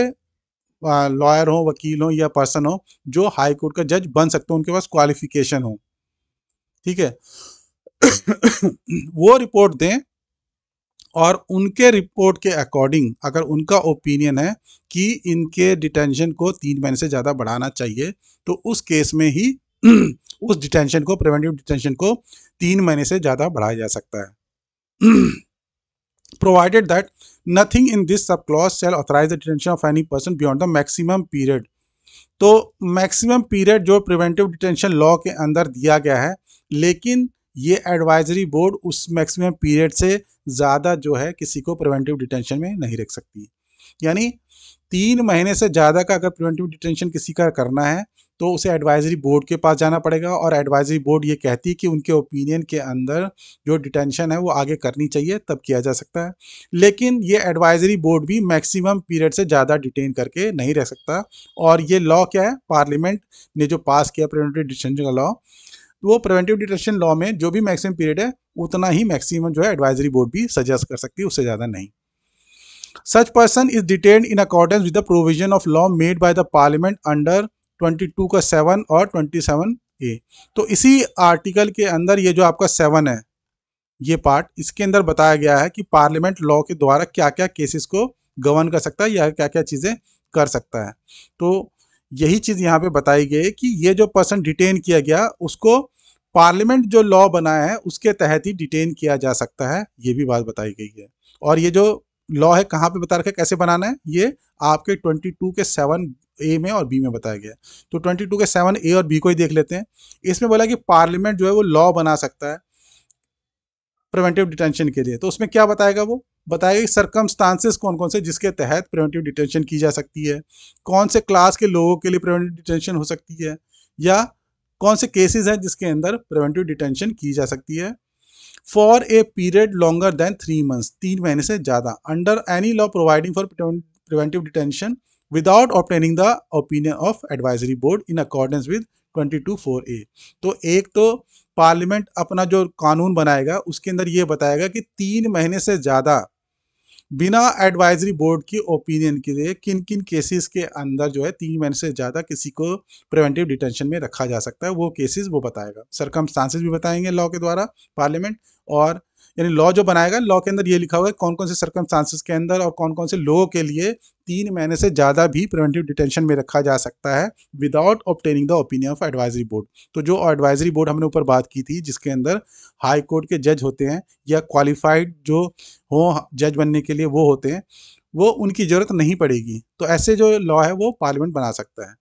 लॉयर हो वकील हो या पर्सन हो जो हाई कोर्ट का जज बन सकते हो उनके पास क्वालिफिकेशन हो ठीक है वो रिपोर्ट दें और उनके रिपोर्ट के अकॉर्डिंग अगर उनका ओपिनियन है कि इनके डिटेंशन को तीन महीने से ज़्यादा बढ़ाना चाहिए तो उस केस में ही उस डिटेंशन को प्रिवेंटिव डिटेंशन को तीन महीने से ज़्यादा बढ़ाया जा सकता है provided that nothing in this subclause shall authorize the detention of any person beyond the maximum period तो मैक्सिमम पीरियड जो प्रिवेंटिव डिटेंशन लॉ के अंदर दिया गया है लेकिन ये एडवाइजरी बोर्ड उस मैक्सिमम पीरियड से ज़्यादा जो है किसी को प्रिवेंटिव डिटेंशन में नहीं रख सकती यानी तीन महीने से ज़्यादा का अगर प्रिवेंटिव डिटेंशन किसी का करना है तो उसे एडवाइजरी बोर्ड के पास जाना पड़ेगा और एडवाइजरी बोर्ड ये कहती है कि उनके ओपिनियन के अंदर जो डिटेंशन है वो आगे करनी चाहिए तब किया जा सकता है लेकिन ये एडवाइजरी बोर्ड भी मैक्सिमम पीरियड से ज़्यादा डिटेन करके नहीं रह सकता और ये लॉ क्या है पार्लियामेंट ने जो पास किया प्रिवेंटिव डिटेंशन का लॉ तो वो प्रिवेंटिव डिटेंशन लॉ में जो भी मैक्सिमम पीरियड है उतना ही मैक्सिमम जो है एडवाइजरी बोर्ड भी सजेस्ट कर सकती है उससे ज़्यादा नहीं such person is detain in accordance with the provision of law made by the parliament under twenty two का सेवन और ट्वेंटी सेवन ए तो इसी आर्टिकल के अंदर ये जो आपका सेवन है ये पार्ट इसके अंदर बताया गया है कि पार्लियामेंट लॉ के द्वारा क्या क्या केसेस को गवर्न कर सकता है या क्या क्या चीज़ें कर सकता है तो यही चीज़ यहाँ पे बताई गई कि ये जो पर्सन डिटेन किया गया उसको पार्लियामेंट जो लॉ बनाया है उसके तहत ही डिटेन किया जा सकता है ये भी बात बताई गई है और ये जो लॉ है कहाँ पे बता रखा है कैसे बनाना है ये आपके 22 के सेवन ए में और बी में बताया गया तो ट्वेंटी टू के सेवन ए और बी को ही देख लेते हैं इसमें बोला कि पार्लियामेंट जो है वो लॉ बना सकता है प्रिवेंटिव डिटेंशन के लिए तो उसमें क्या बताएगा वो बताएगा कि सर्कमस्टांसेस कौन कौन से जिसके तहत प्रिवेंटिव डिटेंशन की जा सकती है कौन से क्लास के लोगों के लिए प्रिवेंटिव डिटेंशन हो सकती है या कौन से केसेज हैं जिसके अंदर प्रिवेंटिव डिटेंशन की जा सकती है for a period longer than three months तीन महीने से ज़्यादा under any law providing for preventive detention without obtaining the opinion of advisory board in accordance with 22.4a तो एक तो पार्लियामेंट अपना जो कानून बनाएगा उसके अंदर ये बताएगा कि तीन महीने से ज़्यादा बिना एडवाइजरी बोर्ड की ओपिनियन के लिए किन किन केसेस के अंदर जो है तीन महीने से ज़्यादा किसी को प्रिवेंटिव डिटेंशन में रखा जा सकता है वो केसेस वो बताएगा सरकम भी बताएंगे लॉ के द्वारा पार्लियामेंट और यानी लॉ जो बनाएगा लॉ के अंदर ये लिखा हुआ है कौन कौन से सर्कमस्टांसिस के अंदर और कौन कौन से लोगों के लिए तीन महीने से ज़्यादा भी प्रिवेंटिव डिटेंशन में रखा जा सकता है without obtaining the opinion of advisory board तो जो एडवाइजरी बोर्ड हमने ऊपर बात की थी जिसके अंदर हाई कोर्ट के जज होते हैं या क्वालिफाइड जो हो जज बनने के लिए वो होते हैं वो उनकी ज़रूरत नहीं पड़ेगी तो ऐसे जो लॉ है वो पार्लियामेंट बना सकता है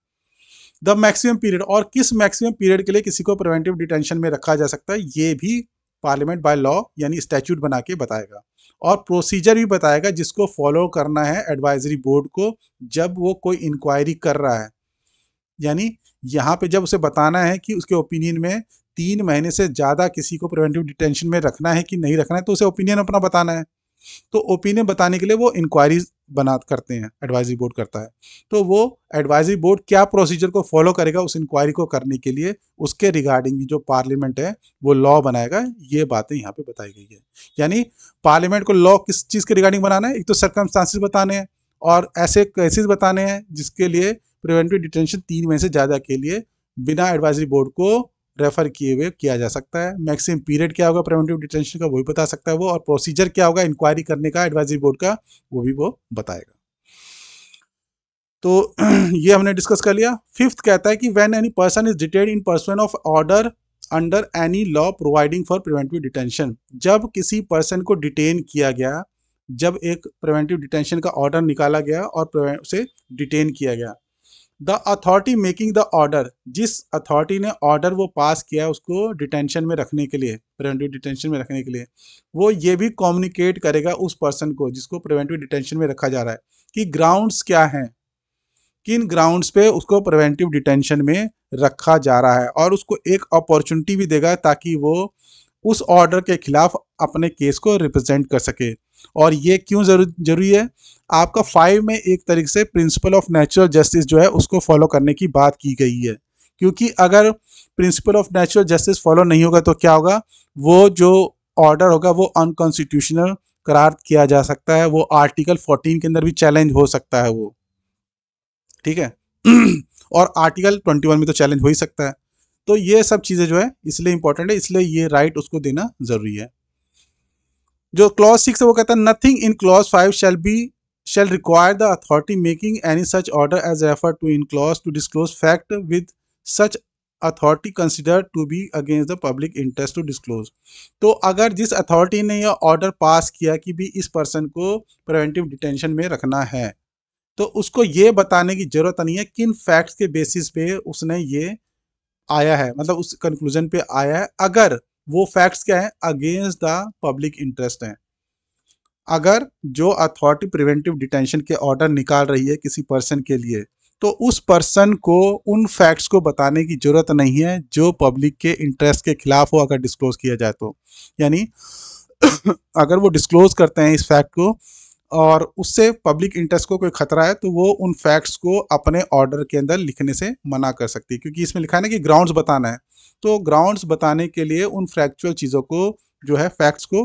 द मैक्सिमम पीरियड और किस मैक्सिमम पीरियड के लिए किसी को प्रिवेंटिव डिटेंशन में रखा जा सकता है ये भी पार्लियामेंट बाय लॉ यानी स्टैट्यूट बना के बताएगा और प्रोसीजर भी बताएगा जिसको फॉलो करना है एडवाइजरी बोर्ड को जब वो कोई इंक्वायरी कर रहा है यानी यहाँ पे जब उसे बताना है कि उसके ओपिनियन में तीन महीने से ज़्यादा किसी को प्रिवेंटिव डिटेंशन में रखना है कि नहीं रखना है तो उसे ओपिनियन अपना बताना है तो ओपिनियन बताने के लिए वो इंक्वायरी बना करते हैं एडवाइजरी बोर्ड करता है तो वो एडवाइजरी बोर्ड क्या प्रोसीजर को फॉलो करेगा उस इंक्वायरी को करने के लिए उसके रिगार्डिंग जो पार्लियामेंट है वो लॉ बनाएगा ये बातें यहाँ पे बताई गई है यानी पार्लियामेंट को लॉ किस चीज़ के रिगार्डिंग बनाना है एक तो सरकमस्टांसिस बताने हैं और ऐसे केसेस बताने हैं जिसके लिए प्रिवेंटिव डिटेंशन तीन महीने से ज़्यादा के लिए बिना एडवाइजरी बोर्ड को रेफर किए हुए किया जा सकता है मैक्सिमम पीरियड क्या होगा प्रिवेंटिव डिटेंशन का वो भी बता सकता है वो और प्रोसीजर क्या होगा इंक्वायरी करने का एडवाइजरी बोर्ड का वो भी वो बताएगा तो *clears throat* ये हमने डिस्कस कर लिया फिफ्थ कहता है कि व्हेन एनी पर्सन इज डिटेड in pursuance of order under any law providing for preventive detention जब किसी पर्सन को डिटेन किया गया जब एक प्रिवेंटिव डिटेंशन का ऑर्डर निकाला गया और उसे डिटेन किया गया the authority making the order जिस अथॉरिटी ने ऑर्डर वो पास किया है उसको डिटेंशन में रखने के लिए प्रिवेंटिव डिटेंशन में रखने के लिए वो ये भी कम्युनिकेट करेगा उस पर्सन को जिसको प्रिवेंटिव डिटेंशन में रखा जा रहा है कि ग्राउंड्स क्या हैं किन ग्राउंड्स पे उसको प्रिवेंटिव डिटेंशन में रखा जा रहा है और उसको एक अपॉर्चुनिटी भी देगा ताकि वो उस ऑर्डर के खिलाफ अपने केस को रिप्रेजेंट कर सके और ये क्यों जरूरी है आपका फाइव में एक तरीके से प्रिंसिपल ऑफ नेचुरल जस्टिस जो है उसको फॉलो करने की बात की गई है क्योंकि अगर principle of natural justice follow नहीं होगा तो क्या होगा वो जो ऑर्डर होगा वो अनकॉन्स्टिट्यूशनल करार किया जा सकता है वो आर्टिकल 14 के अंदर भी चैलेंज हो सकता है वो ठीक है *clears throat* और आर्टिकल 21 में तो चैलेंज हो ही सकता है तो ये सब चीज़ें जो है इसलिए इंपॉर्टेंट है इसलिए ये राइट उसको देना ज़रूरी है जो क्लॉज सिक्स है वो कहता है nothing in clause five shall be shall require the authority making any such order as refer to in clause to disclose fact with such authority consider to be against the public interest to disclose तो अगर जिस authority ने यह order pass किया कि भी इस person को प्रिवेंटिव डिटेंशन में रखना है तो उसको ये बताने की ज़रूरत नहीं है किन फैक्ट्स के बेसिस पे उसने ये आया है मतलब उस कंक्लूजन पे आया है अगर वो फैक्ट्स क्या है अगेंस्ट द पब्लिक इंटरेस्ट हैं अगर जो अथॉरिटी प्रिवेंटिव डिटेंशन के ऑर्डर निकाल रही है किसी पर्सन के लिए तो उस पर्सन को उन फैक्ट्स को बताने की ज़रूरत नहीं है जो पब्लिक के इंटरेस्ट के खिलाफ हो अगर डिस्क्लोज किया जाए तो यानी *coughs* अगर वो डिस्क्लोज करते हैं इस फैक्ट को और उससे पब्लिक इंटरेस्ट को कोई खतरा है तो वो उन फैक्ट्स को अपने ऑर्डर के अंदर लिखने से मना कर सकती है क्योंकि इसमें लिखा है ना कि ग्राउंड्स बताना है तो ग्राउंड्स बताने के लिए उन फैक्चुअल चीज़ों को जो है फैक्ट्स को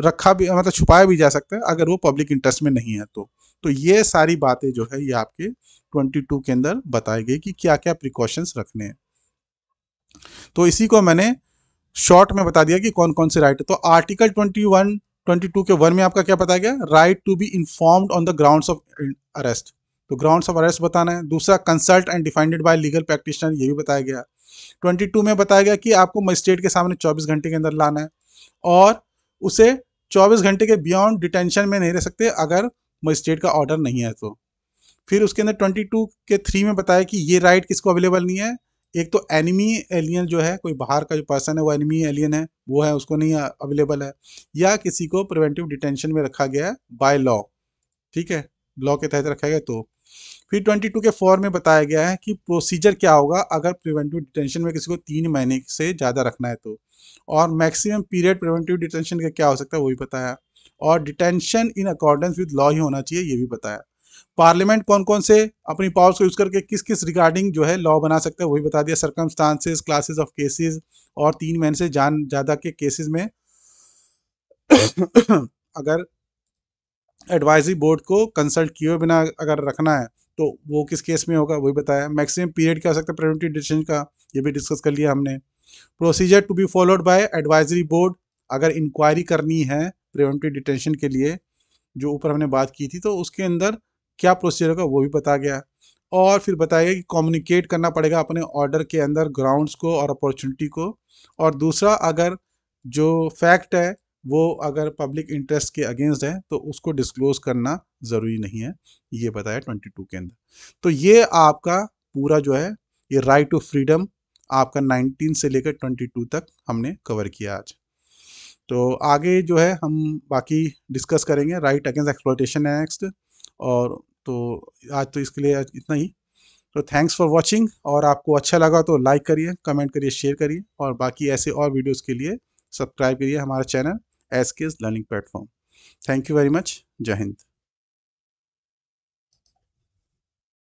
रखा भी मतलब छुपाया भी जा सकता है अगर वो पब्लिक इंटरेस्ट में नहीं है तो तो ये सारी बातें जो है ये आपके 22 के अंदर बताई गई कि क्या क्या प्रिकॉशंस रखने हैं तो इसी को मैंने शॉर्ट में बता दिया कि कौन कौन से राइट है तो आर्टिकल 21 22 के वन में आपका क्या बताया गया right to be informed on the grounds of arrest तो ग्राउंड्स ऑफ अरेस्ट बताना है दूसरा consult and defended by legal practitioner ये भी बताया गया ट्वेंटी टू में बताया गया कि आपको मजिस्ट्रेट के सामने चौबीस घंटे के अंदर लाना है और उसे चौबीस घंटे के बियॉन्ड डिटेंशन में नहीं रह सकते अगर मजिस्ट्रेट का ऑर्डर नहीं है तो फिर उसके अंदर ट्वेंटी टू के थ्री में बताया कि ये राइट किसको अवेलेबल नहीं है एक तो एनिमी एलियन जो है कोई बाहर का जो पर्सन है वो एनिमी एलियन है वो है उसको नहीं अवेलेबल है या किसी को प्रिवेंटिव डिटेंशन में रखा गया है बाय लॉ ठीक है लॉ के तहत रखा गया तो फिर ट्वेंटी टू के फोर में बताया गया है कि प्रोसीजर क्या होगा अगर प्रिवेंटिव डिटेंशन में किसी को तीन महीने से ज़्यादा रखना है तो और मैक्सिमम पीरियड प्रिवेंटिव डिटेंशन का क्या हो सकता है वो भी बताया और detention in accordance with law ही होना चाहिए ये भी बताया पार्लियामेंट कौन कौन से अपनी पावर्स को यूज़ करके किस किस रिगार्डिंग जो है लॉ बना सकता है वही बता दिया सरकमस्टांसेस क्लासेस ऑफ केसेस और तीन महीने से जान ज़्यादा के केसेस में *coughs* अगर एडवाइजरी बोर्ड को कंसल्ट किए बिना अगर रखना है तो वो किस केस में होगा वही बताया मैक्सिमम पीरियड क्या हो सकता है प्रेवेंटिव डिसीजन का ये भी डिस्कस कर लिया हमने procedure to be followed by advisory board अगर इंक्वायरी करनी है प्रिवेंटिव डिटेंशन के लिए जो ऊपर हमने बात की थी तो उसके अंदर क्या प्रोसीजर होगा वो भी बताया गया और फिर बताया कि कम्युनिकेट करना पड़ेगा अपने ऑर्डर के अंदर ग्राउंड्स को और अपॉर्चुनिटी को और दूसरा अगर जो फैक्ट है वो अगर पब्लिक इंटरेस्ट के अगेंस्ट है तो उसको डिस्क्लोज करना ज़रूरी नहीं है ये बताया ट्वेंटी टू के अंदर तो ये आपका पूरा जो है ये राइट टू फ्रीडम आपका नाइनटीन से लेकर ट्वेंटी टू तक हमने कवर किया आज तो आगे जो है हम बाकी डिस्कस करेंगे राइट अगेंस्ट एक्सप्लोटेशन है नेक्स्ट और तो आज तो इसके लिए इतना ही तो थैंक्स फॉर वॉचिंग और आपको अच्छा लगा तो लाइक करिए कमेंट करिए शेयर करिए और बाकी ऐसे और वीडियोज़ के लिए सब्सक्राइब करिए हमारा channel S K learning platform thank you very much जय हिंद